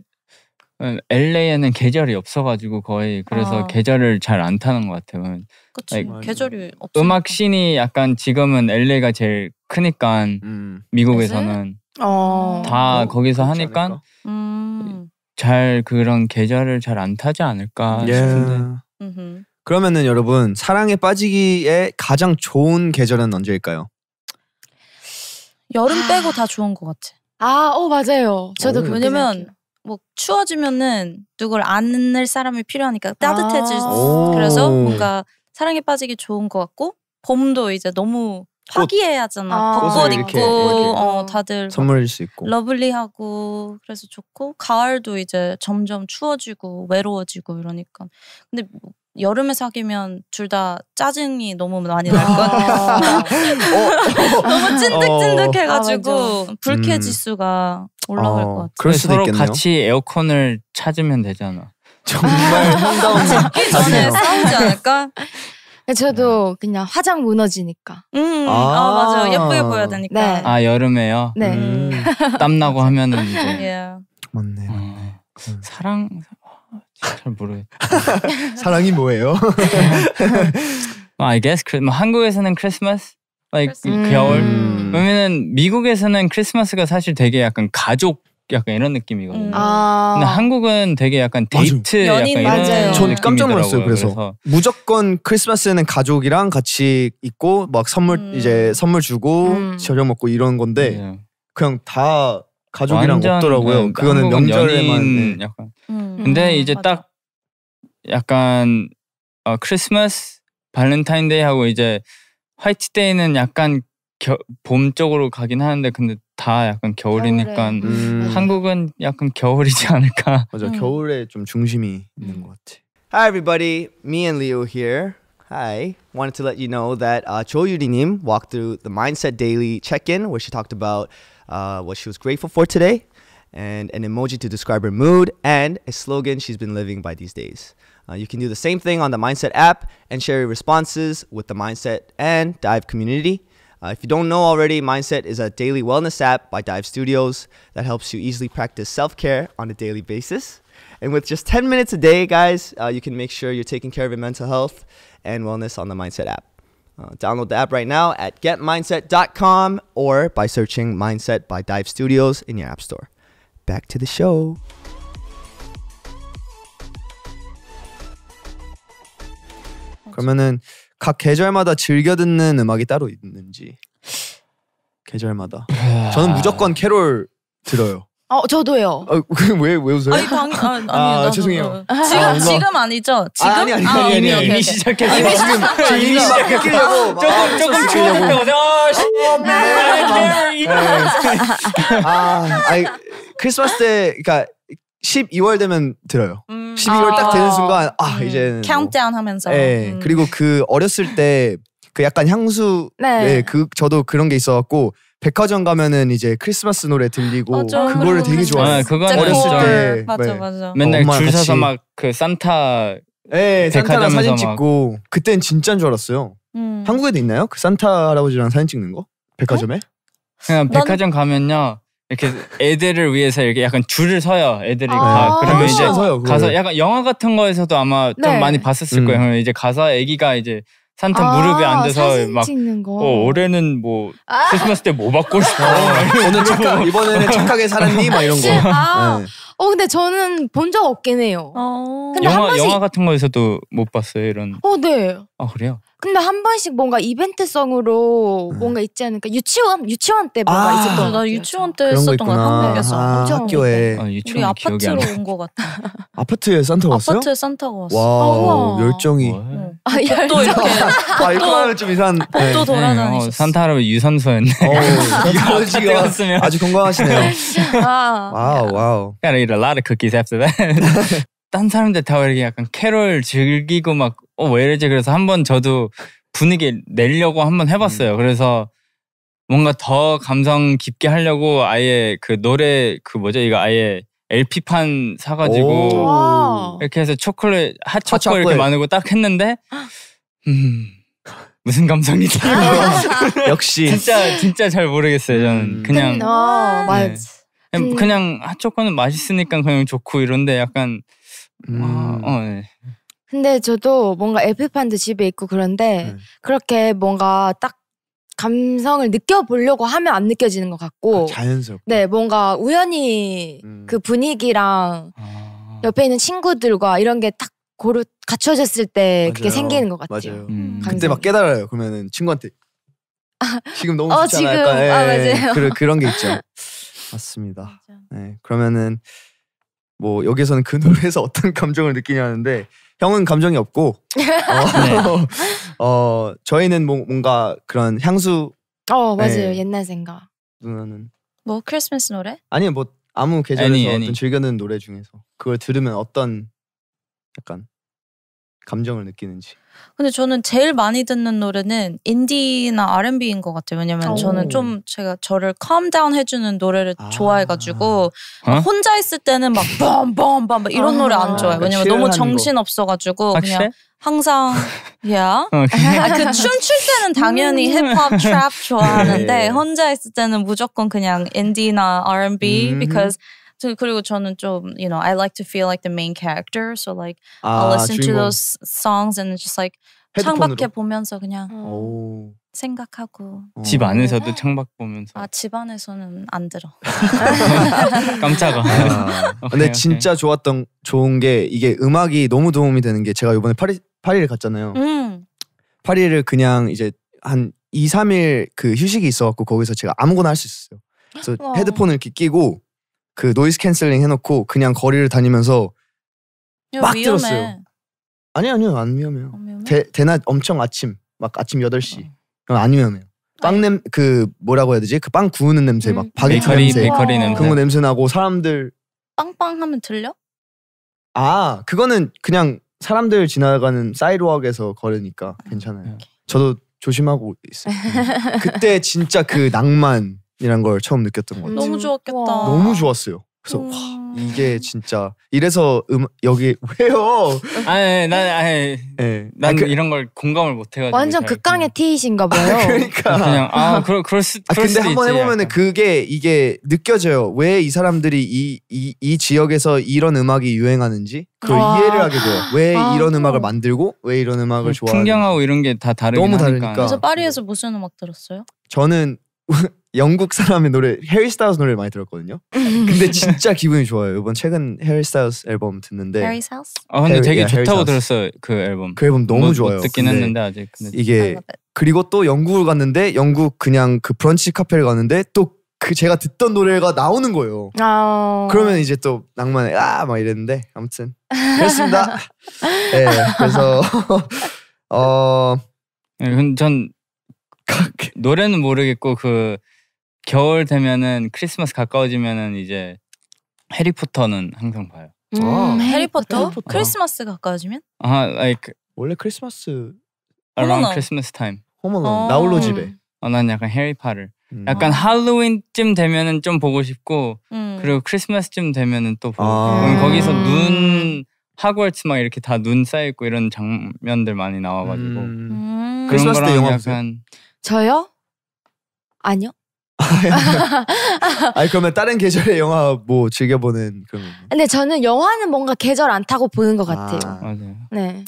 LA에는 음, 계절이 없어가지고 거의 그래서 아. 계절을 잘 안 타는 것 같아요. 음, 그치 like, 계절이 없어. 음악 씬이 약간 지금은 LA가 제일 크니까 음. 미국에서는 아. 어. 다 뭐, 거기서 하니까 음. 잘 그런 계절을 잘 안 타지 않을까 예. 싶은데. 음흠. 그러면은 여러분 사랑에 빠지기에 가장 좋은 계절은 언제일까요? 여름 아. 빼고 다 좋은 것 같아. 아, 어 맞아요. 저도 오, 왜냐면 뭐 추워지면은 누굴 안을 사람이 필요하니까 따뜻해질 아~ 그래서 뭔가 사랑에 빠지기 좋은 것 같고 봄도 이제 너무 화기애애하잖아. 아~ 벚꽃 입고 어 다들 선물일 수 있고 러블리하고 그래서 좋고 가을도 이제 점점 추워지고 외로워지고 이러니까 근데 뭐 여름에 사귀면 둘 다 짜증이 너무 많이 날것 아. 같아요. 어, 어. 너무 찐득찐득해가지고 아, 어. 불쾌 지수가 음. 올라갈 것 같아요. 그럴 네, 수도 서로 있겠네요. 같이 에어컨을 찾으면 되잖아. 정말 한다운 잡기 전에 싸우지 않을까? 저도 그냥 화장 무너지니까. 음, 음. 아, 아 맞아요. 예쁘게 보여야 되니까. 네. 아 여름에요. 네. 음, 땀 나고 하면은 이제. 예. 맞네, 맞네. 음. 사랑 잘 모르겠. 사랑이 뭐예요? I guess 뭐 한국에서는 크리스마스, like 그 음. 겨울. 왜냐면은 미국에서는 크리스마스가 사실 되게 약간 가족 약간 이런 느낌이거든요. 음. 아. 근데 한국은 되게 약간 데이트 맞아. 연인, 약간 이런 맞아요. 전 깜짝 놀랐어요. 그래서. 그래서. 무조건 크리스마스에는 가족이랑 같이 있고 막 선물 음. 이제 선물 주고 음. 저녁 먹고 이런 건데 맞아요. 그냥 다 가족이랑 없더라고요. 그거는 명절에만. 네. 약간. 음. 근데 이제 맞아. 딱 약간 어, 크리스마스, 발렌타인데이 하고 이제 화이트데이는 약간 겨, 봄 쪽으로 가긴 하는데 근데 다 약간 겨울이니까 음. 한국은 약간 겨울이지 않을까. 맞아 음. 겨울에 좀 중심이 있는 것 같아. Hi everybody, me and Leo here. Hi. Wanted to let you know that uh, Cho Yuri Nim walked through the Mindset Daily check-in where she talked about uh, what she was grateful for today, and an emoji to describe her mood, and a slogan she's been living by these days. Uh, you can do the same thing on the Mindset app and share your responses with the Mindset and Dive community. Uh, if you don't know already, Mindset is a daily wellness app by Dive Studios that helps you easily practice self care on a daily basis. And with just 10 minutes a day, guys, uh, you can make sure you're taking care of your mental health and wellness on the Mindset app. download the app right now at getmindset.com or by searching Mindset by Dive Studios in your app store. Back to the show. 그러면은 각 계절마다 즐겨 듣는 음악이 따로 있는지 계절마다 저는 무조건 캐롤 들어요. 어, 저도요. 아, 왜, 왜 웃어요? 아니, 방, 아, 아니 아, 죄송해요. 지금, 그 아, 지금 아니죠? 아, 지금? 아니, 아니, 아니, 아, 아니, 오케이, 이미 오케이. 시작했어. 이미 저 이미 아, 시작했어요. 조금, 조금 추워졌다고. 아, 씨. 네. 아, 아니, 크리스마스 때, 그니까 12월 되면 들어요. 음, 12월 딱 되는 순간, 아 음, 이제는. 카운트다운 뭐 하면서. 뭐, 예, 음. 그리고 그 어렸을 때 그 약간 향수, 네. 네. 그 저도 그런 게 있어갖고 백화점 가면은 이제 크리스마스 노래 들리고 아, 아, 네. 맞아, 그걸 되게 좋아해. 아, 그거 어렸을 때 맞아 맞아. 맨날 줄 서서 막 그 산타 예, 네, 산타 사진 찍고 그땐 진짜인 줄 알았어요. 음. 한국에도 있나요? 그 산타 할아버지랑 사진 찍는 거? 백화점에? 어? 그냥 백화점 가면요. 이렇게 애들을 위해서 이렇게 약간 줄을 서요. 애들이 아~ 다 그러면 아, 이제 서요, 가서 약간 영화 같은 거에서도 아마 네. 좀 많이 봤었을 음. 거예요. 그러면 이제 가서 애기가 이제 산타 아, 무릎에 앉아서 막 찍는 어, 올해는 뭐 아~ 크리스마스 때 뭐 받고 싶어 어, 오늘 착각 이번에는 착하게 살았니 막 이런 거. 아, 네. 어 근데 저는 본 적 없긴 해요. 어~ 근데 영화 한 번씩... 영화 같은 거에서도 못 봤어요 이런. 어 네. 아 그래요? 근데 한 번씩 뭔가 이벤트성으로 네. 뭔가 있지 않을까 유치원 유치원 때 뭔가 아~ 있었던 나 유치원 때 했었던 거같국에서 아, 학교에 아, 우리 아파트로 온 거 같아. 아파트에 산타 왔어요? 아파트에 산타가 왔어. 와 열정이. 와. 아 열정. 아, 이거는 좀 이상. 네. 또 돌아다니셨어. 네, 어, 산타로 유산소였 어, 이거 지금 아주 건강하시네요. 네. 아. 와우 와우. Gotta eat a lot of cookies after that. 딴 사람들 다 이렇게 약간 캐롤 즐기고 막 어왜 이러지 그래서 한 번 저도 분위기 내려고 한 번 해봤어요. 음. 그래서 뭔가 더 감성 깊게 하려고 아예 그 노래 그 뭐죠 이거 아예 LP 판 사가지고 이렇게 해서 초콜릿 핫초코 이렇게 많은고딱 했는데 음. 무슨 감정이지? 역시 진짜 진짜 잘 모르겠어요. 저는 음. 그냥 음. 아, 네. 맞 그냥, 그냥 한쪽 아, 거는 맛있으니까 그냥 좋고 이런데 약간 아, 어, 네. 근데 저도 뭔가 에피판도 집에 있고 그런데 네. 그렇게 뭔가 딱 감성을 느껴보려고 하면 안 느껴지는 것 같고 아, 자연스럽고. 네 뭔가 우연히 음. 그 분위기랑 아. 옆에 있는 친구들과 이런 게딱 고루 갖춰졌을 때 맞아요. 그게 생기는 것 같아요. 맞아요. 음. 그때 막 깨달아요. 그러면은 친구한테 지금 너무 어, 좋지 않을까? 지 아, 예, 예. 맞아요. 그, 그런 게 있죠. 맞습니다. 네, 그러면은 뭐 여기서는 그 노래에서 어떤 감정을 느끼냐는데 형은 감정이 없고 어, 어 저희는 뭐, 뭔가 그런 향수 어 맞아요 네. 옛날 생각 누나는 뭐 크리스마스 노래 아니 뭐 아무 계절에서 any, a 어떤 즐겨 듣는 노래 중에서 그걸 들으면 어떤 약간 감정을 느끼는지. 근데 저는 제일 많이 듣는 노래는 인디나 R&B인 것 같아요. 왜냐면 오. 저는 좀 제가 저를 컴다운 해주는 노래를 아. 좋아해가지고 어? 혼자 있을 때는 막 뻔뻔뻔 이런 아. 노래 안 좋아해요. 왜냐면 그러니까 너무 정신 없어가지고 그냥 항상 야. Yeah. 어, 아, 그 춤출 때는 당연히 힙합 음. 트랩 좋아하는데 예, 예. 혼자 있을 때는 무조건 그냥 인디나 R&B 음. because 그리고 저는 좀 you know I like to feel like the main character, so like 아, I'll listen 주인공. to those songs and just like 헤드폰으로? 창밖에 보면서 그냥 어. 오. 생각하고 어. 집 안에서도 창밖 보면서 아 집안에서는 안 들어. 깜짝아. 아, 근데 오케이, 진짜 좋았던 좋은 게 이게 음악이 너무 도움이 되는 게 제가 이번에 파리 파리를 갔잖아요. 음. 파리를 그냥 이제 한 2, 3일 그 휴식이 있어 갖고 거기서 제가 아무거나 할 수 있었어요. 그래서 헤드폰을 이렇게 끼고 그 노이즈 캔슬링 해놓고 그냥 거리를 다니면서 막 위험해. 들었어요. 아니요 아니요 안 위험해요. 안 위험해? 대, 대낮 엄청 아침 막 아침 8시 어. 안 위험해요. 아, 빵냄그 예. 뭐라고 해야 되지? 그 빵 구우는 냄새 음. 막 박이 베이커리, 냄새, 베이커리 냄새 그거 냄새 나고 사람들 빵빵하면 들려? 아 그거는 그냥 사람들 지나가는 사이로학에서 걸으니까 음. 괜찮아요. 오케이. 음. 저도 조심하고 있어요. 음. 그때 진짜 그 낭만 이란 걸 처음 느꼈던 것 같아요. 너무 음, 좋았겠다. 와. 너무 좋았어요. 그래서 음. 와 이게 진짜 이래서 음 여기 왜요? 아니 예, 예, 난 아니 네. 예. 난 아, 그, 이런 걸 공감을 못 해가지고 완전 극강의 티이신가 아, 봐요. 그러니까. 아, 그러니까 그냥 아 그럴 그럴 수 아, 그럴 근데 한 번 해보면은 약간. 그게 이게 느껴져요. 왜 이 사람들이 이이이 이, 이 지역에서 이런 음악이 유행하는지 그걸 이해를 하게 돼요. 왜 아, 이런 음악을 만들고 왜 이런 음악을 음, 좋아하는 지 풍경하고 이런 게 다 다르니까 너무 다르니까. 그래서 파리에서 무슨 음악 들었어요? 저는 영국 사람의 노래 해리 스타일스 노래를 많이 들었거든요. 음. 근데 진짜 기분이 좋아요. 이번 최근 해리 스타일스 앨범 듣는데 Harry's 아 근데 되게 Harry- yeah, 좋다고 Harry's 들었어요 그 앨범. 그 앨범 너무 못- 뭐, 뭐 좋아요. 못 듣긴 근데 했는데 아직. 근데 이게 그리고 또 영국을 갔는데 영국 그냥 그 브런치 카페를 갔는데 또 그 제가 듣던 노래가 나오는 거예요. 아. 그러면 이제 또 낭만에 아막 이랬는데 아무튼 그렇습니다. 예, 그래서 어전 네, 노래는 모르겠고 그 겨울 되면은 크리스마스 가까워지면은 이제 해리포터는 항상 봐요. 음, 아, 해리포터? 해리포터? 크리스마스 가까워지면? 아, like 원래 크리스마스 around 홈런. c h r i s t 홈런 어. 나홀로 집에. 어, 난 약간 해리파를. 음. 약간 할로윈쯤 되면은 좀 보고 싶고 음. 그리고 크리스마스쯤 되면은 또 보고 아. 거기서 눈 하그월츠 막 이렇게 다 눈 쌓여 있고 이런 장면들 많이 나와가지고 음. 음. 그런 크리스마스 거랑 때 영화 약간 보세요? 저요? 아니요. 아니 그러면 다른 계절의 영화 뭐 즐겨보는 그런 근데 저는 영화는 뭔가 계절 안 타고 보는 것 아. 같아요. 아, 맞아요. 네.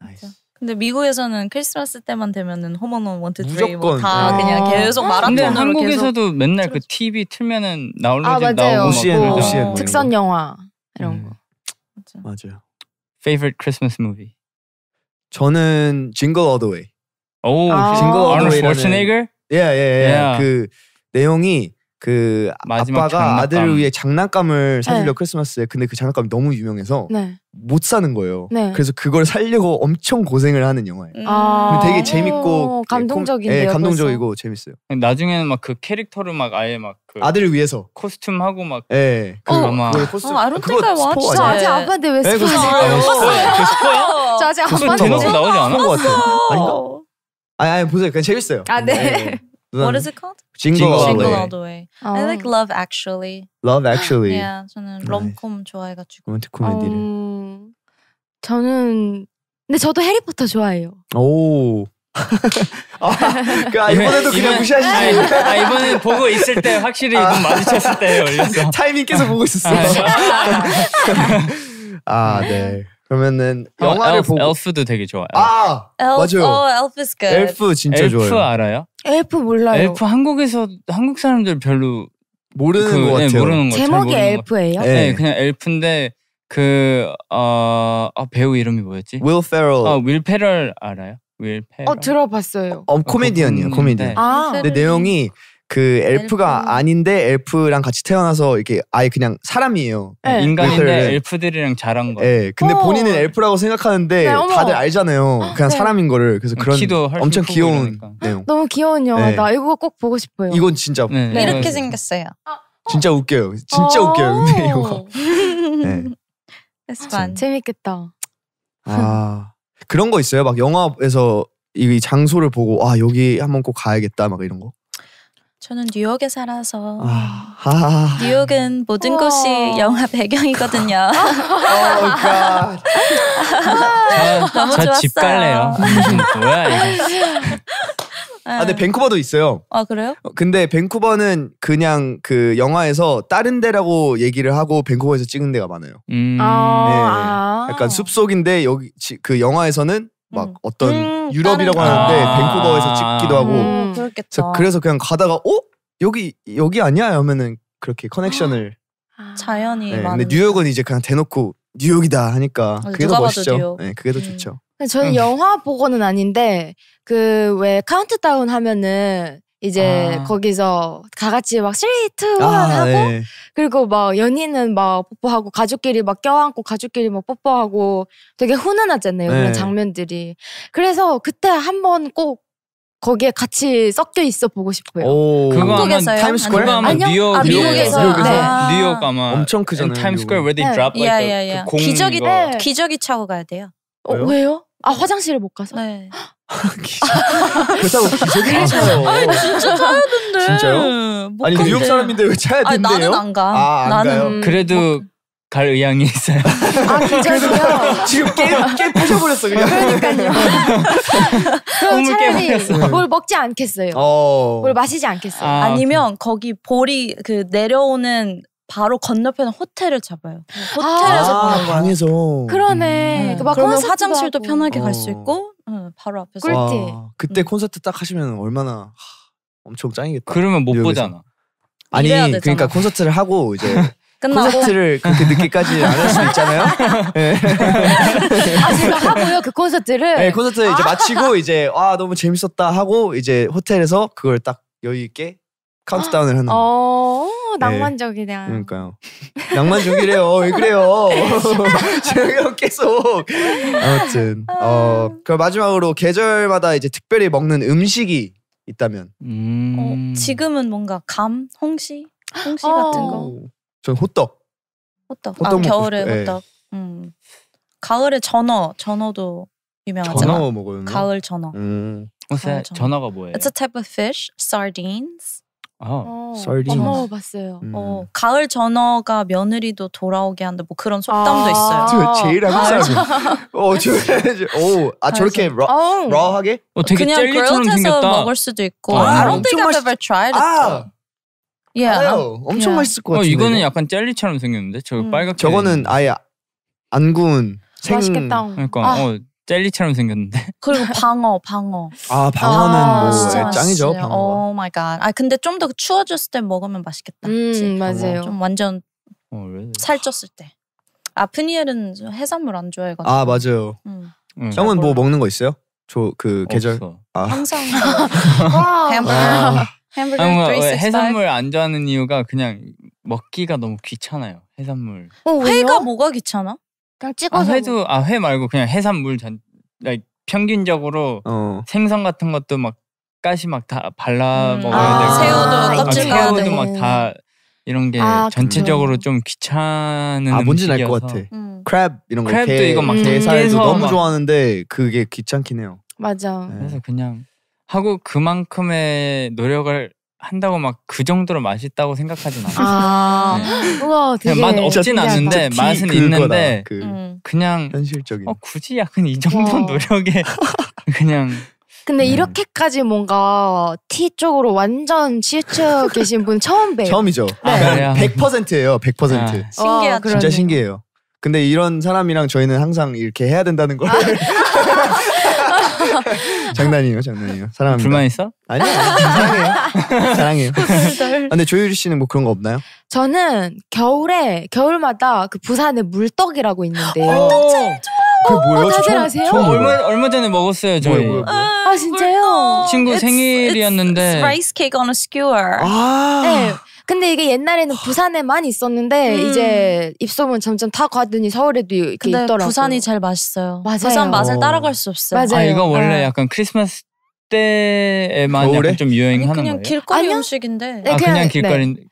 나이스. 그렇죠. 근데 미국에서는 크리스마스 때만 되면은 홈원원 원투 쓰리 뭐다 네. 그냥 계속 아. 마라톤으로 근데 한국에서도 맨날 그 TV 그렇죠. 틀면은 나올 아, 아 나오고 OCN, 뭐, OCN 뭐 특선 영화 이런 네. 거. 맞아. 맞아요. Favorite Christmas movie. 저는 Jingle All the Way. 오, 아~ Jingle All the Way. a r n o l 이 s 예, 예, 예. 그 내용이 그 아빠가 장난감. 아들을 위해 장난감을 사주려 네. 크리스마스에 근데 그 장난감이 너무 유명해서 네. 못 사는 거예요. 네. 그래서 그걸 살려고 엄청 고생을 하는 영화예요. 음. 아~ 되게 재밌고 예, 감동적인데 예, 감동적이고 벌써? 재밌어요. 나중에는 막 그 캐릭터를 막 아예 막 그 아들을 위해서 코스튬 하고 막 예. 그 어, 아마 그 코스튬 어, 아론테가 와 진짜 아직 아빠한테 왜 스포? 네. 예, 스포예요? 스포예요? 아, 저 아직 아빠한테 대놓고 나오지 않아? 아, 스포 같아. 아닌가? 아니 아니 보세요. 그냥 재밌어요. 아 네. 네. What is it called? Jingle, Jingle All The Way. 어. I like Love Actually. Love Actually. yeah, 저는 롬콤 좋아해가지고. 로맨틱 코미디를. 음, 저는 근데 저도 해리포터 좋아해요. 오. 아, 그, 아 이번에도 그냥 무시하시지. 아, 이번에 아, 보고 있을 때 확실히 아. 눈 마주쳤을 때 올렸어. 타이밍 계속 보고 있었어. 아. 아, 네. 그러면은 어, 영화를 엘프, 보고 엘프도 되게 좋아요. 아 엘프, 맞아요. 어, 엘프 is good. 엘프 진짜 엘프 좋아요. 엘프 알아요? 엘프 몰라요. 엘프 한국에서 한국 사람들 별로 모르는 그, 것 네, 같아요. 네, 모르는 거, 제목이 엘프예요? 네. 네. 그냥 엘프인데 그 어, 어, 배우 이름이 뭐였지? 윌 페럴. 어윌 페럴 알아요? 윌 페럴. 어 들어봤어요. 어, 코미디언이에요. 음, 코미디언. 네. 아. 근데 내용이 그 엘프가 엘프. 아닌데 엘프랑 같이 태어나서 이렇게 아예 그냥 사람이에요. 네. 네. 인간인데 네. 엘프들이랑 자란 거. 예. 네. 근데 어. 본인은 엘프라고 생각하는데 네, 다들 알잖아요. 그냥 네. 사람인 거를. 그래서 그런 엄청 귀여운 내용. 너무 귀여운 영화. 나 네. 이거 꼭 보고 싶어요. 이건 진짜 이렇게 생겼어요. 아, 어. 진짜 웃겨요. 진짜 어. 웃겨요. 근데 이거. 네. 재밌겠다. 아 그런 거 있어요? 막 영화에서 이 장소를 보고 아 여기 한번 꼭 가야겠다 막 이런 거. 저는 뉴욕에 살아서 아, 아. 뉴욕은 모든 곳이 어. 영화 배경이거든요. 아, 너무 집 갈래요. 뭐야 이거. 네. 아, 근데 밴쿠버도 있어요. 아 그래요? 어, 근데 밴쿠버는 그냥 그 영화에서 다른 데라고 얘기를 하고 밴쿠버에서 찍은 데가 많아요. 음. 아, 네. 아. 약간 숲속인데 여기 그 영화에서는 막 음. 어떤 음, 유럽이라고 하는데 아 밴쿠버에서 찍기도 하고 음, 음 그래서, 그래서 그냥 가다가 어 여기 여기 아니야 하면은 그렇게 커넥션을 아. 자연히 네, 근데 뉴욕은 이제 그냥 대놓고 뉴욕이다 하니까 아, 그게 더 멋있죠. 네, 그게 더 음. 좋죠. 저는 음. 영화 보고는 아닌데 그 왜 카운트다운 하면은 이제 아. 거기서 다 같이 막스리트원 아, 하고 네. 그리고 막 연인은 막 뽀뽀하고 가족끼리 막 껴안고 가족끼리 막 뽀뽀하고 되게 훈훈하잖아요 네. 그런 장면들이 그래서 그때 한 번 꼭 거기에 같이 섞여 있어 보고 싶어요. 오, 그거 한국에서요? 타임스퀘어? 그거 아마 뉴욕, 아, 뉴욕에서, 뉴욕에서. 네. 아. 뉴욕 아마 엄청 크잖아요. 그 타임스퀘어 where they 네. drop y like yeah, yeah. 그, 그 기저귀 거. 네. 기저귀 차고 가야 돼요. 어, 왜요? 아 화장실을 못 가서? 네. 아, 그렇다고 기적이 차요. 아, 아니 진짜 차야 된대. 진짜요? 아니 뉴욕 사람인데 왜 차야 된대요? 아니, 나는 안 가. 아, 안 나는 가요? 뭐 그래도 뭐... 갈 의향이 있어요. 아, 기적이요? 지금 게임, 부셔버렸어, 그냥. 그러니까요. 그럼 차라리 뭘 먹지 않겠어요. 어... 뭘 마시지 않겠어요. 아, 니면 거기 볼이 그 내려오는 바로 건너편 호텔을 잡아요. 아, 호텔에서 아, 방에서. 그러네. 음. 그 그러 화장실도 편하게 갈수 어. 있고 응, 바로 앞에서. 꿀팁. 와, 그때 응. 콘서트 딱 하시면 얼마나 하, 엄청 짱이겠다. 그러면 못 뉴욕에서. 보잖아. 아니 그러니까 콘서트를 하고 이제 끝나고 콘서트를 그렇게 늦게까지 안 할 수 있잖아요. 네. 아 지금 하고요 그 콘서트를. 네 콘서트 이제 아. 마치고 이제 아 너무 재밌었다 하고 이제 호텔에서 그걸 딱 여유 있게 카운트다운을 하는. 어, 예. 낭만적이다. 네. 그러니까요. 낭만적이래요. 왜 그래요? 제가 계속. 아무튼 아. 어, 그 마지막으로 계절마다 이제 특별히 먹는 음식이 있다면. 음. 어, 지금은 뭔가 감, 홍시, 홍시 어. 같은 거. 전 호떡. 호떡. 호떡 아, 겨울에 싶... 예. 호떡. 네. 음. 가을에 전어, 전어도 유명하잖아. 전어 먹어요. 가을 전어. 음. 가을 전어. 전어가 뭐예요? It's a type of fish, sardines. 아, 썰딘. 어, 봤어요. 음. 어, 가을 전어가 며느리도 돌아오게 한다. 뭐 그런 속담도 아~ 있어요. 제일 한 사람. 어, 저, 오, 아 저렇게 러, 어. 러하게? 어, 되게 젤리처럼 생겼다. 먹을 수도 있고. 아, I don't think I've ever tried it. 아. Yeah. 아유, 엄청 yeah. 맛있을 것같은 어, 이거는 약간 젤리처럼 생겼는데. 저 음. 빨갛게. 저거는 아예 안 구운 생. 맛있겠다. 음. 그러니까 아. 어, 젤리처럼 생겼는데. 그리고 방어, 방어. 아 방어는 아, 뭐 짱이죠 방어. 오 마이 갓. 아 근데 좀 더 추워졌을 때 먹으면 맛있겠다. 음 그치? 맞아요. 좀 완전 어, 살쪘을 때. 아프니엘은 해산물 안 좋아해가지고. 아 맞아요. 음. 응. 형은 뭐 아, 먹는 거 있어요? 저 그 계절. 아. 항상. 뭐 햄버거. 아. 햄버거. 뭐 해산물 안 좋아하는 이유가 그냥 먹기가 너무 귀찮아요. 해산물. 어, 회가 뭐가 귀찮아? 그냥 아, 찍어서 아, 회도 아 회 말고 그냥 해산물 전 평균적으로 어. 생선 같은 것도 막까시막 다 발라 음. 먹어야 아, 되고 새우도 아, 껍질 아, 도막 다 이런 게 아, 전체적으로 좀 귀찮은 아 뭔지 알 것 같아. 음. 크랩 이런 거 크랩도 이거 막 게살도 음. 너무 좋아하는데 그게 귀찮긴 해요. 맞아. 네. 그래서 그냥 하고 그만큼의 노력을 한다고 막 그 정도로 맛있다고 생각하진 않아요. 아, 네. 우와, 맛 없진 않은데 맛은 있는데 그 음. 그냥 현실적인. 어, 굳이 약간 이 정도 노력에 그냥. 근데 음. 이렇게까지 뭔가 티 쪽으로 완전 치우쳐 계신 분 처음 봬요. 처음이죠. 네. 아, 100%예요. 그러니까 아, 100%. 아. 신기하다. 진짜 신기해요. 근데 이런 사람이랑 저희는 항상 이렇게 해야 된다는 걸. 아. 장난이에요, 장난이에요. 사랑합니다. 불만 있어? 아니요, 사랑해요. 사랑해요. 아, 근데 조유리 씨는 뭐 그런 거 없나요? 저는 겨울에 겨울마다 그 부산에 물떡이라고 있는데. 어. 어, 어. 그 뭐예요? 다들 아세요? 처 얼마 얼마 전에 먹었어요 저희. 뭐예요, 뭐예요, 뭐예요? 아 진짜요? 친구 it's, 생일이었는데. It's rice cake on a skewer. 아. 네. 근데 이게 옛날에는 부산에만 있었는데 음. 이제 입소문 점점 다 가더니 서울에도 이렇게 있더라고. 부산이 제일 맛있어요. 맞아요. 부산 맛을 어. 따라갈 수 없어요. 맞아요. 아, 이거 원래 네. 약간 크리스마스 때에만 약간 좀 유행하는 거예요? 그냥 길거리 아니요? 음식인데. 네, 아 그냥, 그냥 길거리 네. 좀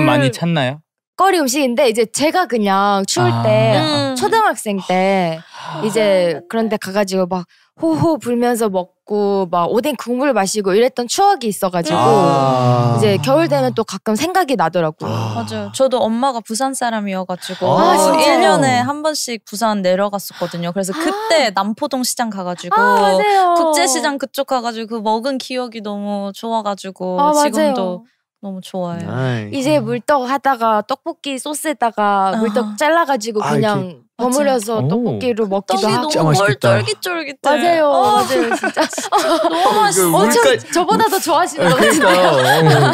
길... 많이 찾나요? 거리 음식인데 이제 제가 그냥 추울 아. 때 음. 초등학생 때 아. 이제 그런데 가가지고 막 호호 불면서 먹고 막 오뎅 국물 마시고 이랬던 추억이 있어가지고 음. 아. 이제 겨울 되면 또 가끔 생각이 나더라고요. 아. 맞아요. 저도 엄마가 부산 사람이어가지고 아, 1년에 한 번씩 부산 내려갔었거든요. 그래서 아. 그때 남포동 시장 가가지고 아, 국제시장 그쪽 가가지고 그 먹은 기억이 너무 좋아가지고 지금도 너무 좋아요. 나이. 이제 음. 물떡 하다가 떡볶이 소스에다가 아. 물떡 잘라가지고 아, 그냥 아, 버무려서 맞아. 떡볶이로 먹기도 하고 너무 쫄깃쫄깃해. 맞아요, 어. 맞아요, 진짜 아, 너무 맛있어. 어, 저, 저보다 더 좋아하시는 것 같은데요.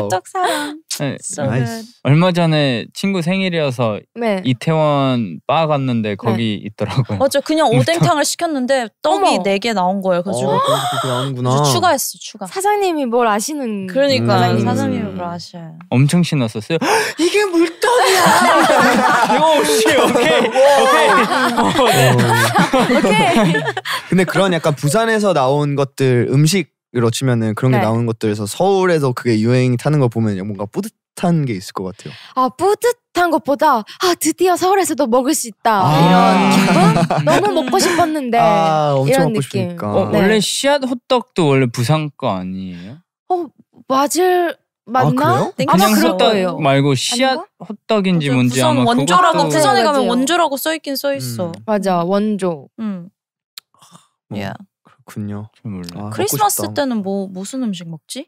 물떡 사랑. 네. So 얼마 전에 친구 생일이어서 네. 이태원 바 갔는데 네. 거기 있더라고요. 맞아, 그냥 오뎅탕을 시켰는데 떡이 어개 네 나온 거예요. 그래서 어, 나오는구나. 추가했어, 추가. 사장님이 뭘 아시는 그러니까 음. 사장님이 뭘아셔 음. 엄청 신났었어요. 이게 물떡이야. 역시 오케이 오케이 어. 오케이. 근데 그런 약간 부산에서 나온 것들 음식 로 치면은 그런 게 네. 나오는 것들에서 서울에서 그게 유행 타는 거 보면 뭔가 뿌듯한 게 있을 것 같아요. 아 뿌듯한 것보다 아 드디어 서울에서도 먹을 수 있다 아~ 이런 기분. 너무 먹고 싶었는데 아, 이런 느낌. 어, 네. 원래 씨앗 호떡도 원래 부산 거 아니에요? 어 맞을 맞나? 아, 마 그럴 거예요. 말고 씨앗 아닌가? 호떡인지 뭔지 부산 아마 원조라고 그것도... 부산에 가면 맞아요. 원조라고 써 있긴 써 있어. 음. 맞아 원조. 음. 뭐. Yeah. 그렇군요. 아, 크리스마스 때는 뭐 무슨 음식 먹지?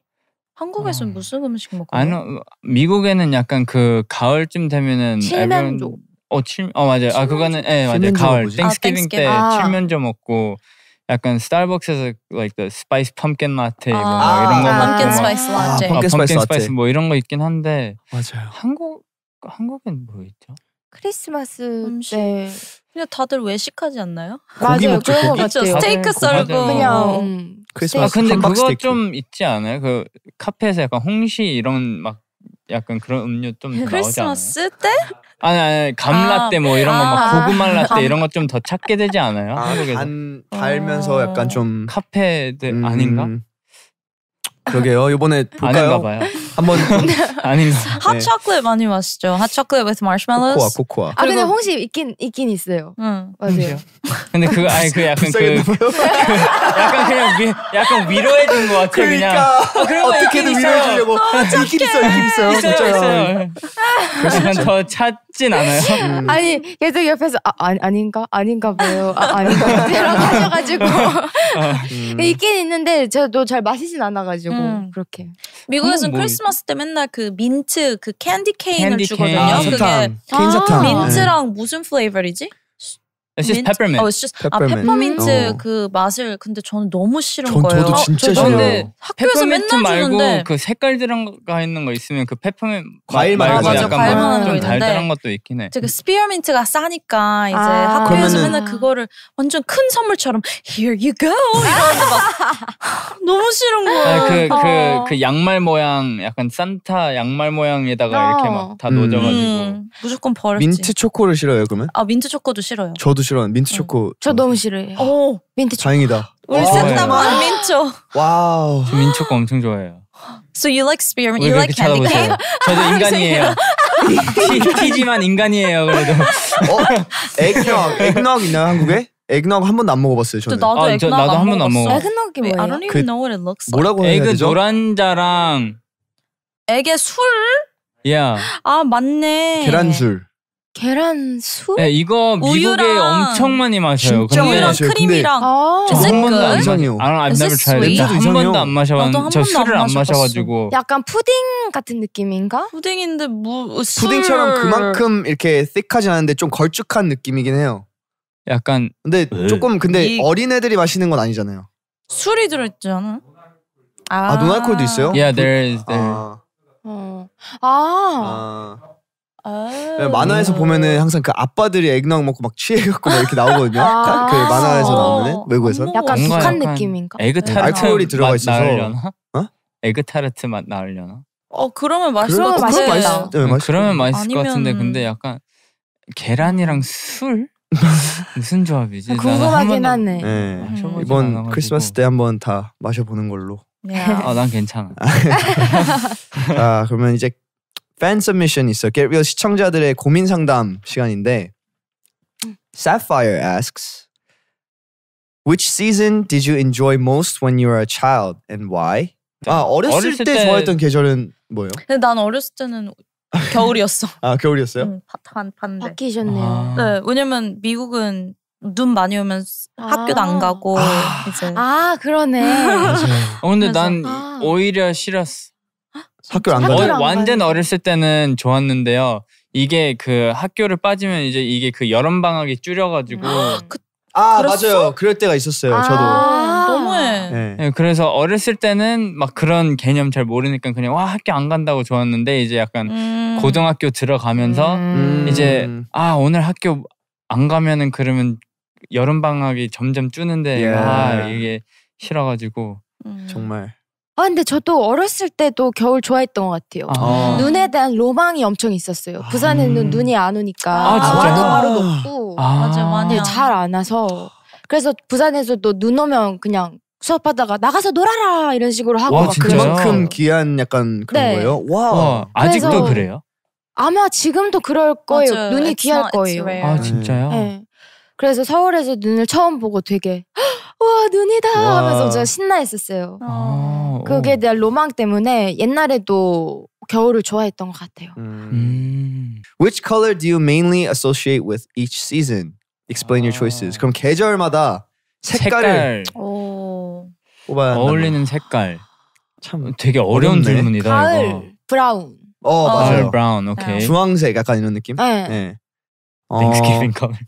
한국에서는 어. 아. 무슨 음식 먹어요? 아니 어, 미국에는 약간 그 가을쯤 되면은 칠면조. 에베... 어, 칠, 어 맞아요. 아, 칠면조? 아 그거는 예 네, 맞아요. 가을 땡스기빙 아, 때 아. 칠면조 먹고 약간 스타벅스에서 like the spice pumpkin latte 아. 뭐 아. 이런 거 아. 먹고 pumpkin s p i c 아, p u m p 뭐 이런 거 있긴 한데 맞아요. 한국 한국엔 뭐 있죠? 크리스마스 음식. 때 근데 다들 외식하지 않나요? 맞아요. 먹죠, 그런 고기. 같아요. 스테이크 어, 썰고 그냥 어. 음. 아 크리스마스 근데 한박 그거 스테이크. 좀 있지 않아요? 그 카페에서 약간 홍시 이런 막 약간 그런 음료 좀 나오지 않아요? 크리스마스 때? 아니 아니 감라떼 아. 뭐 이런 거막 아. 고구마 라떼 이런 거 좀 더 찾게 되지 않아요? 아, 한 달면서 어. 약간 좀 카페들 음, 아닌가? 그러게요. 이번에 볼까요? 아닌가 봐요. 한번 아니 핫 초콜릿 많이 마시죠. 핫 초콜릿 with marshmallows. 코코아 코코아. 아 근데 홍시 있긴 있긴 있어요. 응 맞아요. 근데 그 아니 그 약간 그, 그 약간 그냥 위, 약간 위로해 준것 같아 그러니까. 아, 그냥. 어, 어떻게든 위로해 주려고 있긴 있어 있긴 있어요. 있어요 있어요. 네. 그래더 찾진 않아요. 음. 아니 계속 옆에서 아, 아 아닌가 아닌가 봐요. 아, 아닌가 이러고 셔가지고 음. 있긴 있는데 저도 잘 마시진 않아가지고 음. 그렇게. 미국에서는 음, 뭐, 크리스마 크리스마스 때 맨날 그 민트 그 캔디 케인을 캔디 주거든요. 케 아, 그게 사탕. 어, 네. 민트랑 무슨 플레이버이지? It's just peppermint. Oh, it's just 아, peppermint. 아 페퍼민트 음. 그 맛을 근데 저는 너무 싫은 전, 거예요. 저도 진짜 싫어요. 학교에서 맨날 말고 주는데 그 색깔 들어가 있는 거 있으면 그 페퍼민트 과일 말고 맞아, 약간 과일 좀 달달한 것도 있긴 해. 제가 스피어민트가 싸니까 이제 아. 학교에서 맨날 그거를 완전 큰 선물처럼 here you go 이러는데 너무 싫은 거예요. 그그그 그, 그, 어. 그 양말 모양 약간 산타 양말 모양에다가 아. 이렇게 어. 막다 놓져가지고 음. 무조건 버렸지. 민트 초코를 싫어요 그러면? 아 민트 초코도 싫어요. 저도 싫어하는 민트 어. 초코. 저 너무 싫어해요. 오, 어. 민트 초코. 다행이다. 울산남 아, 네. 민초. 와우. 저 민초코 엄청 좋아해요. So you like spearmint? You like candy cane? 저도 인간이에요. 아, 티지만 인간이에요. 그래도. 어? 에그넉. 에그넉 있나요 한국에? 에그넉 한 번도 안 먹어봤어요 저는. 나도 아, 저, 나도 한 번도 안 먹어. 에그넉이 네. 뭐예 I don't 그 even 그, know what it looks like. 뭐라고 해야 되죠? 노란자랑 에게 술? 야. Yeah. 아 맞네. 계란술. 계란수? 네, 이거 미국에 엄청 많이 마셔요. 진짜 많이 우유랑 마셔요. 크림이랑 아, 저한 안 이상해요. 아, I've n 한이요 번도 안 마셔봤는데 저 술을 안마셔가지고 약간 푸딩 같은 느낌인가? 푸딩인데 무 어, 술. 푸딩처럼 그만큼 이렇게 thick하진 않은데 좀 걸쭉한 느낌이긴 해요. 약간 근데 네. 조금 근데 이- 어린애들이 마시는 건 아니잖아요. 술이 들어있지 않아? 아, 노알코도 아. 있어요? yeah, there is there. 아, 어. 아, 아, 아, 네, 만화에서 보면은 항상 그 아빠들이 액낭 먹고 막 취해갖고 막 이렇게 나오거든요. 아, 그, 그 만화에서 아. 나오면외국에서 약간 북한 약간 느낌인가? 에그 네, 타르트 알코올이 들어가 있어서 어? 에그 타르트 맛 나으려나? 어 그러면 맛있을 것 같아. 그러면 맛있을, 네, 음, 맛있을, 그러면 맛있을 아니면... 것 같은데 근데 약간 계란이랑 술? 무슨 조합이지? 궁금하긴 하네. 네. 이번 크리스마스 때 한번 다 마셔보는 걸로. 아, 난 괜찮아. 자, 그러면 이제 팬 서미션 있어. Get Real 시청자들의 고민 상담 시간인데 Sapphire asks Which season did you enjoy most when you were a child and why? 아 네. 어렸을, 어렸을 때, 때, 좋아했던 계절은 뭐예요? 근데 난 어렸을 때는 겨울이었어. 아 겨울이었어요? 응, 반 반대. 바뀌셨네요. 아. 네, 왜냐면 미국은 눈 많이 오면 아. 학교도 안 가고 아. 이제. 아 그러네. 어, 근데 난 아. 오히려 싫었어. 학교 안 가요. 어, 완전 어렸을 때는 좋았는데요. 이게 그 학교를 빠지면 이제 이게 그 여름 방학이 줄여가지고 아, 그, 아 맞아요. 그럴 때가 있었어요. 아 저도 너무해. 네. 네. 그래서 어렸을 때는 막 그런 개념 잘 모르니까 그냥 와 학교 안 간다고 좋았는데 이제 약간 음. 고등학교 들어가면서 음. 이제 아 오늘 학교 안 가면은 그러면 여름 방학이 점점 주는데 예. 아 이게 싫어가지고 음. 정말 아 근데 저도 어렸을 때도 겨울 좋아했던 것 같아요. 아. 눈에 대한 로망이 엄청 있었어요. 부산에는 그 음. 눈이 안 오니까 아, 아도 바로 높고 아. 맞아 많이 아. 네, 잘안 와서 그래서 부산에서도 눈 오면 그냥 수업하다가 나가서 놀아라 이런 식으로 하고 와, 그만큼 귀한 약간 그런 네. 거예요. 와 아직도 그래요? 아마 지금도 그럴 거예요. 맞아. 눈이 it's 귀할 not, 거예요. 아 진짜요? 네. 그래서 서울에서 눈을 처음 보고 되게 와 눈이다 와. 하면서 진짜 신나했었어요. 아. 그게 어. 내 로망 때문에 옛날에도 겨울을 좋아했던 것 같아요. 음. 음. Which color do you mainly associate with each season? Explain 아. your choices. 아. 그럼 계절마다 색깔을 색깔. 뽑아야 어울리는 색깔. 참 되게 어려운 어렵네. 질문이다 가을 이거. 브라운. 어, 어. 맞아요. 가을 브라운. 오케이. 네. 주황색 약간 이런 느낌? 네. 네. 어. Thanksgiving coming.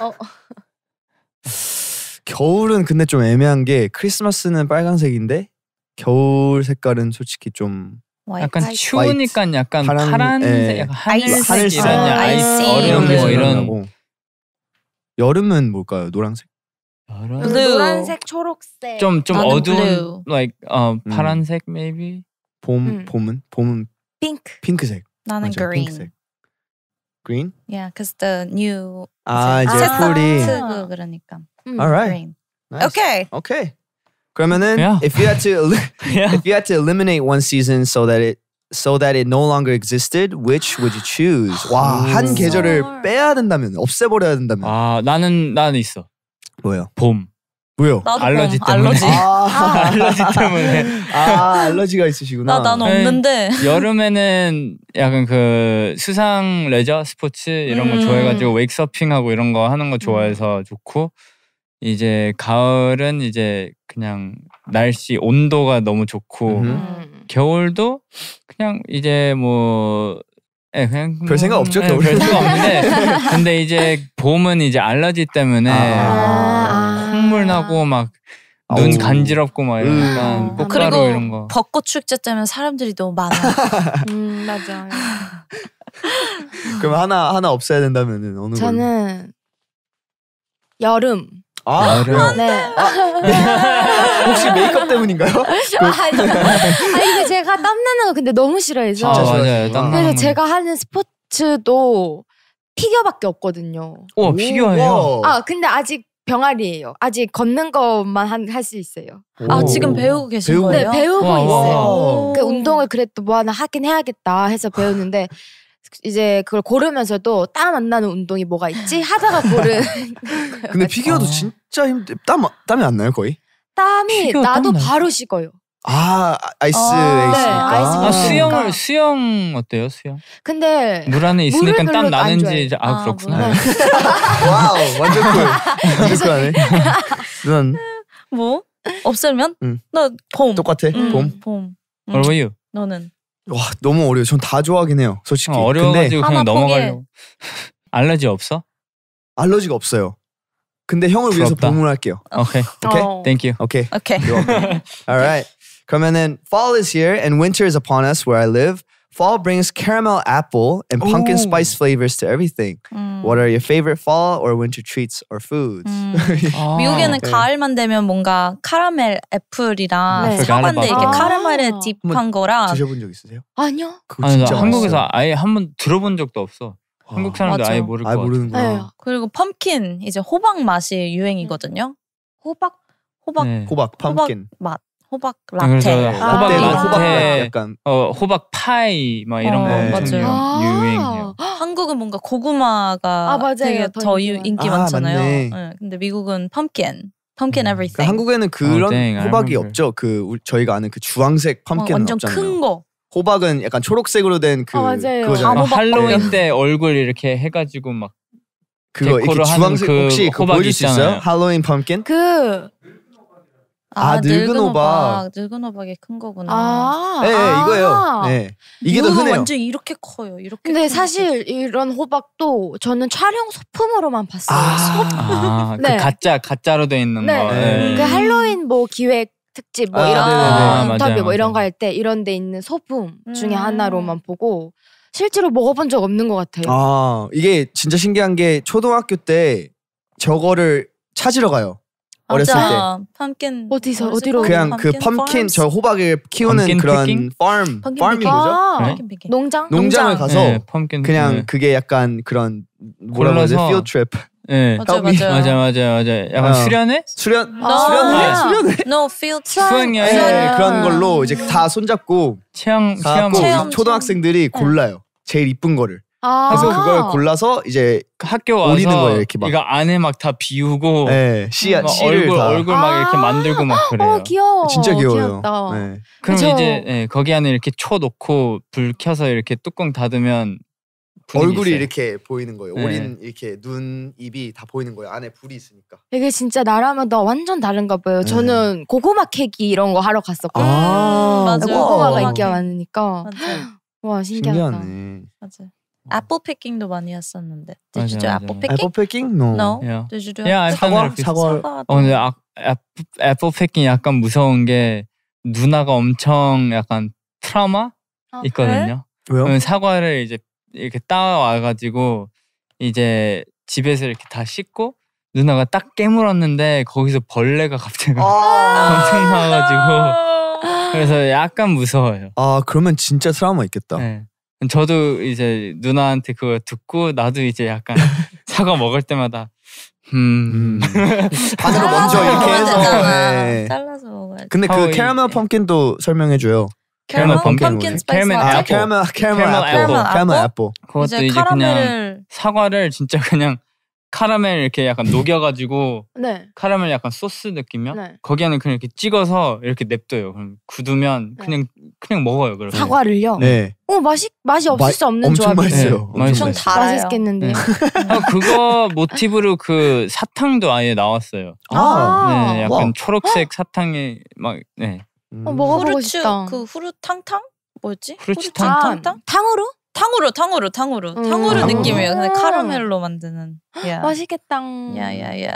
어. 겨울은 근데 좀 애매한 게 크리스마스는 빨간색인데 겨울 색깔은 솔직히 좀 약간 화이트. 추우니까 약간 파란, 파란색, 예. 하늘색, 하늘 이런 아, 아이스 얼음 뭐 이런 여름은 뭘까요? 노란색? 노란색, 노색 초록색 좀 좀 어두운 blue. like 어, 음. 파란색 음. maybe 봄 음. 봄은 봄은 핑크 핑크색 나는 그린 핑크색 Green? Yeah, because the new. Ah, 이제 아, 그러니까. 음, Alright. Green. Nice. Okay. Okay. 그러면은 yeah. if you had to yeah. if you had to eliminate one season so that it so that it no longer existed, which would you choose? 와, 한 계절을 빼야 된다면 없애 된다면. 아, 나는 나는 있어. 뭐요? 봄. 왜요? 알러지 때문에. 알러지. 아, 알러지 때문에. 아, 알러지가 있으시구나. 나, 난 네. 없는데. 여름에는 약간 그 수상 레저 스포츠 이런 음. 거 좋아해가지고 웨이크서핑하고 이런 거 하는 거 좋아해서 음. 좋고 이제 가을은 이제 그냥 날씨 온도가 너무 좋고 음. 겨울도 그냥 이제 뭐 예, 그냥 별 생각 없죠, 음, 예, 겨울. 별 생각 없는데 근데 이제 봄은 이제 알러지 때문에 아. 피나고 아. 막눈 아, 간지럽고 막 이러니까 음. 꽃가루 아, 그리고 이런 거. 벚꽃 축제때면 사람들이 너무 많아. 음 맞아요. 그럼 하나 하나 없어야 된다면은 어느 걸 저는 여름. 아, 여름. 네. 혹시 메이크업 때문인가요? 아, 아니, 아니, 근데 제가 땀나는 거 근데 너무 싫어해서. 아, 맞아요. 땀 나는 그래서 제가 하는 스포츠도 피겨밖에 없거든요. 오, 피겨예요? 아, 근데 아직 병아리예요. 아직 걷는 것만 할 수 있어요. 아 지금 배우고 계신 배우... 거예요? 네 배우고 와. 있어요. 그 운동을 그래도 뭐 하나 하긴 해야겠다 해서 배우는데 이제 그걸 고르면서도 땀 안 나는 운동이 뭐가 있지 하다가 고른. 근데 피겨도 아. 진짜 힘들 땀 땀이 안 나요 거의? 땀이 나도 땀 바로 식어요. 아 아이스 어, 네, 아, 네, 에이스니까. 아, 아이스 수영을 수영 어때요 수영? 근데 물 안에 있으니까 물땀 나는지 아, 아, 그렇구나. 몰라요. 와우 완전 꿀. 완전 꿀하네. 넌 뭐? 없애면? 응. 나 봄. 똑같아. 음, 봄. 봄. 음. What about you? 너는? 와 너무 어려워. 전 다 좋아하긴 해요. 솔직히. 어, 어려워가지고 그냥 넘어가려고. 알러지 없어? 알러지가 없어요. 근데 형을 위해서 부럽할게요 오케이, 어. 땡큐. 오케이. 오케이. 오케이. a l r 그러면은 fall is here and winter is upon us where I live. Fall brings caramel apple and pumpkin o spice flavors to everything. 음. What are your favorite fall or winter treats or foods? 음. 아, 미국에는 네. 가을만 되면 뭔가 카라멜 애플이랑 네. 사과인데 이렇게 아. 카라멜에 딥한 거랑 드셔본 적 있으세요? 아니요. 그거 아니, 한국에서 아예 한 번 들어본 적도 없어. 와. 한국 사람들 아예 모를 아예 모르는구나. 네. 그리고 펌킨 이제 호박 맛이 유행이거든요. 호박 호박 네. 호박 펌킨 맛. 호박 아, 라떼. 아, 호박 라떼, 아. 호박 약간 어 호박 파이 막 이런 어, 거 엄청 맞아요. 아. 유행해요. 한국은 뭔가 고구마가 아, 맞아요. 되게 더, 더 인기 아, 많잖아요. 네. 근데 미국은 펌킨. 펌킨 음. e v g 한국에는 아, 네, 그런 어, 그 땡, 호박이 없죠. 그 저희가 아는 그 주황색 펌킨 어, 완전 없잖아요. 큰 거. 호박은 약간 초록색으로 된그 아, 그거잖아요. 할로윈 때 얼굴 이렇게 해가지고 막 그거 이렇게 주황색 그 혹시 그 보여줄 있잖아요. 수 있어요? 할로윈 펌킨? 그 아, 아 늙은, 호박 늙은 오박이 큰 거구나. 아, 네, 아~ 이거예요. 네. 이게 더 흔해요. 완전 이렇게 커요. 이렇게. 근데 사실 이런 호박도 저는 촬영 소품으로만 봤어요. 아, 아 그 네. 그 가짜 가짜로 돼 있는 네. 거. 그 네. 그 할로윈 뭐 기획 특집 뭐 아, 이런 네, 네, 네. 아, 인터뷰 맞아요, 뭐 이런 거 할 때 이런 데 있는 소품 중에 음. 하나로만 보고 실제로 먹어본 적 없는 것 같아요. 아 이게 진짜 신기한 게 초등학교 때 저거를 찾으러 가요. 어렸을 맞아. 때 펌킨 어디서 어디로 그냥 그 펌킨 저 호박을 키우는 펌킨 그런 피킹? farm 펌킨 farm이 피킹? 뭐죠? 아, 네? 펌킨 피킹. 농장 농장을 가서 네, 펌킨 그냥 네. 그게 약간 그런 뭐라 그러지? field trip. 예. 맞아 맞아. 맞아 맞아 맞아. 약간 어. 수련회? 수련 아~ 수련회? 네. 수련회? No field 수학여행 네, 그런 걸로 이제 다 손잡고 체험 체험 초등학생들이 골라요. 제일 이쁜 거를. 아~ 그래서 그걸 골라서 이제 학교 와서 오리는 거예요 이렇게 막. 그러 안에 막 다 비우고 네, 씨, 막 얼굴 다. 얼굴 막 아~ 이렇게 만들고 막 어, 그래요. 어, 귀여워. 진짜 귀여워요. 귀엽다. 네. 그럼 그쵸? 이제 네, 거기 안에 이렇게 초놓고불 켜서 이렇게 뚜껑 닫으면 얼굴이 있어요. 이렇게 보이는 거예요. 네. 오린 이렇게 눈, 입이 다 보이는 거예요. 안에 불이 있으니까. 이게 진짜 나라마다 완전 다른가 봐요. 네. 저는 고구마 케이크 이런 거 하러 갔었거든요아 고구마가 인기가 어. 많으니까. 맞아. 와 신기하다. 신기하네. 맞아. a p 패킹도 많이 했었는데. Did 맞아, you do 맞아. apple picking? Apple picking? No. No. Yeah. Did you do yeah, I've done 사과? 사과. 어, 근데 아, 애플, 애플 패킹 약간 무서운 게 누나가 엄청 약간 트라마 아, 있거든요. 그래? 왜요? 사과를 이제 이렇게 따와가지고 이제 집에서 이렇게 다 씻고 누나가 딱 깨물었는데 거기서 벌레가 갑자기 엄청 아. 나와가지고 아. 그래서 약간 무서워요. 아 그러면 진짜 트라우마 있겠다. 네. 저도 이제 누나한테 그거 듣고 나도 이제 약간 사과 먹을 때마다 음. 반으로 음. 먼저 이렇게 해서 네. 잘라서 먹어야 근데 그 어, 캐러멜 펌킨도 설명해 줘요. 캐러멜 펌킨 캐러멜 애플 아, 캐러멜 캐러멜 애플 캐러멜 애플 그것도 이제, 이제 그냥 사과를 진짜 그냥 카라멜 이렇게 약간 녹여가지고 네. 카라멜 약간 소스 느낌이요 네. 거기에는 그냥 이렇게 찍어서 이렇게 냅둬요. 그럼 굳으면 네. 그냥 그냥 먹어요. 그래서 사과를요. 네. 오 어, 맛이 맛이 없을 마, 수 없는 조합. 네, 엄청 맛있어요. 엄청, 엄청 달아요. 맛있겠는데요. 네. 아, 그거 모티브로 그 사탕도 아예 나왔어요. 아. 아. 네, 약간 와. 초록색 헉? 사탕에 막 네. 어, 먹어보고 후르츠, 싶다. 그 후르탕탕 뭐였지? 후르탕 아, 탕탕? 탕으로? 탕후루, 탕후루, 탕후루, 음. 탕후루 느낌이에요. 근데 음. 카라멜로 만드는. y 맛있겠다. 야야야.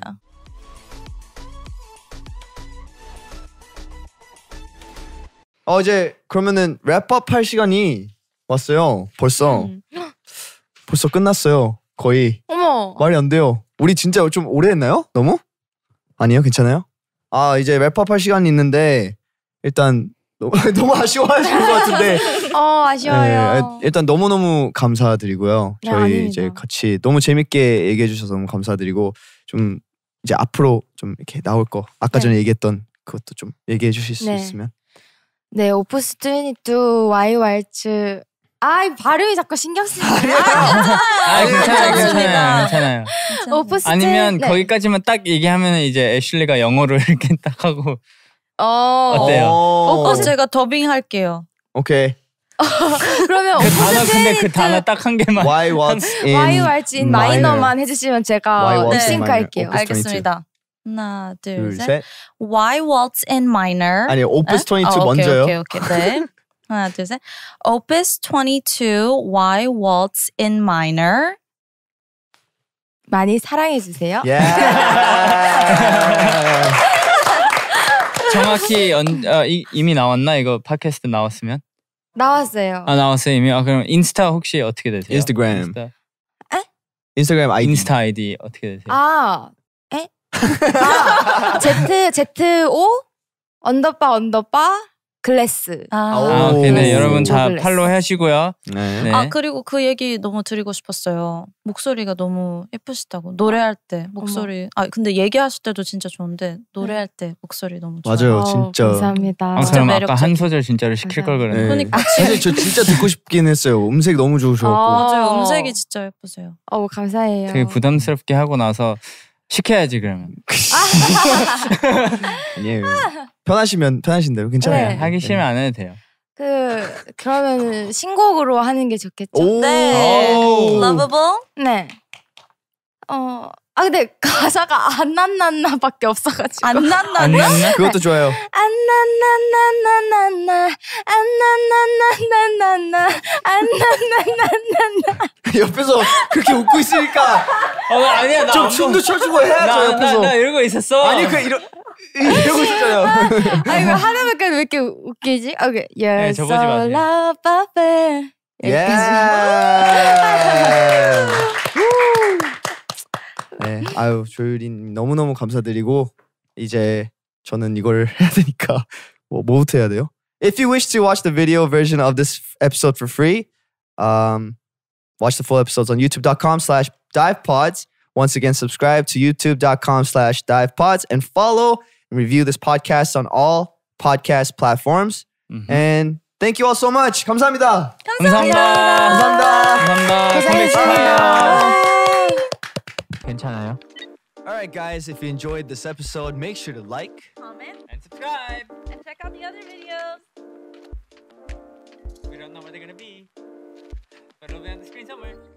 어 이제 그러면은 랩업 할 시간이 왔어요. 벌써 음. 벌써 끝났어요. 거의. 어머. 말이 안 돼요. 우리 진짜 좀 오래 했나요? 너무? 아니요, 괜찮아요. 아 이제 랩업 할 시간이 있는데 일단 너무, 너무 아쉬워하시는 것 같은데. 어 아쉬워요. 네, 일단 너무 너무 감사드리고요. 네, 저희 아 이제 같이 너무 재밌게 얘기해 주셔서 너무 감사드리고 좀 이제 앞으로 좀 이렇게 나올 거 아까 네. 전에 얘기했던 그것도 좀 얘기해 주실 수 네. 있으면. 네 오프스 22 YY츠 아이 발음이 자꾸 신경 쓰이네. 아, 괜찮아요, 괜찮아요, 괜찮아요. 오프스 아니면 네. 거기까지만 딱 얘기하면 이제 애슐리가 영어로 이렇게 딱 하고 어. 어때요? 어, 어 제가 더빙 할게요. 오케이. 그러면 그 단어 근데 그 단어 딱 한 개만 Why was in Why was in 마이너만 해주시면 제가 립싱할게요 네. 알겠습니다. 하나 둘셋 Why was in minor 아니 Opus 22 어, 먼저요. 오케이 오케이 오케이 네. 하나 둘셋 Opus 22 Why was in minor 많이 사랑해 주세요. Yeah. 정확히 연, 아, 어, 이, 이미 나왔나 이거 팟캐스트 나왔으면? 나왔어요. 아 나왔어요 이미. 아 그럼 인스타 혹시 어떻게 되세요? 인스타그램. 인스타. 에? 인스타그램 아이디. 인스타 아이디 어떻게 되세요? 아 에? 아, Z Z O 언더바 언더바 글래스. 아, 아, 아 오. 네, 여러분 잘 글래스. 팔로우 하시고요. 네. 네. 아 그리고 그 얘기 너무 드리고 싶었어요. 목소리가 너무 예쁘시다고 노래할 때 목소리. 아 근데 얘기하실 때도 진짜 좋은데 노래할 때 목소리 너무 좋아요. 맞아요, 어, 진짜. 감사합니다. 아, 진짜 아까 매력한 소절 진짜로 시킬 걸 그랬네. 네. 그러니까. 사실 저 진짜 듣고 싶긴 했어요. 음색 너무 좋으셔고 아. 맞아요. 음색이 진짜 예쁘세요. 어, 감사해요. 되게 부담스럽게 하고 나서 시켜야지 그러면. 아니에요. 예. 편하시면 편하신 대로 괜찮아요. 네. 하기 싫으면 안 해도 돼요. 그 그러면 신곡으로 하는 게 좋겠죠? 오. 네. 오. lovable. 네. 어. 아 근데 가사가 안난난나밖에 없어가지고 안난난나 네. 그것도 좋아요 안난난나나나안난난나나나 안난난나나나 옆에서 그렇게 웃고 있으니까 어, 뭐, 아니야 좀 춤도 춰주고 해야죠 나, 옆에서 나, 나 이러고 있었어 아니 그이러 이러고 있잖아요 아니왜 하나밖에 왜 이렇게 웃기지? 오케이 You're 네, so lovable 예 네, 아유 너무 너무 감사드리고 이제 저는 이걸 해야 되니까 뭐 뭐부터 해야 돼요? If you wish to watch the video version of this episode for free, um, watch the full episodes on youtubecom DivePods. Once again, subscribe to youtubecom DivePods and follow and review this podcast on all podcast platforms. Mm-hmm. And Thank you all so much. 감사합니다. 감사합니다. 감사합니다. 감사합니다. 감사합니다. 감사합니다. 괜찮아요? Alright, guys, if you enjoyed this episode, make sure to like, comment, and subscribe. And check out the other videos. We don't know where they're gonna be, but it'll be on the screen somewhere.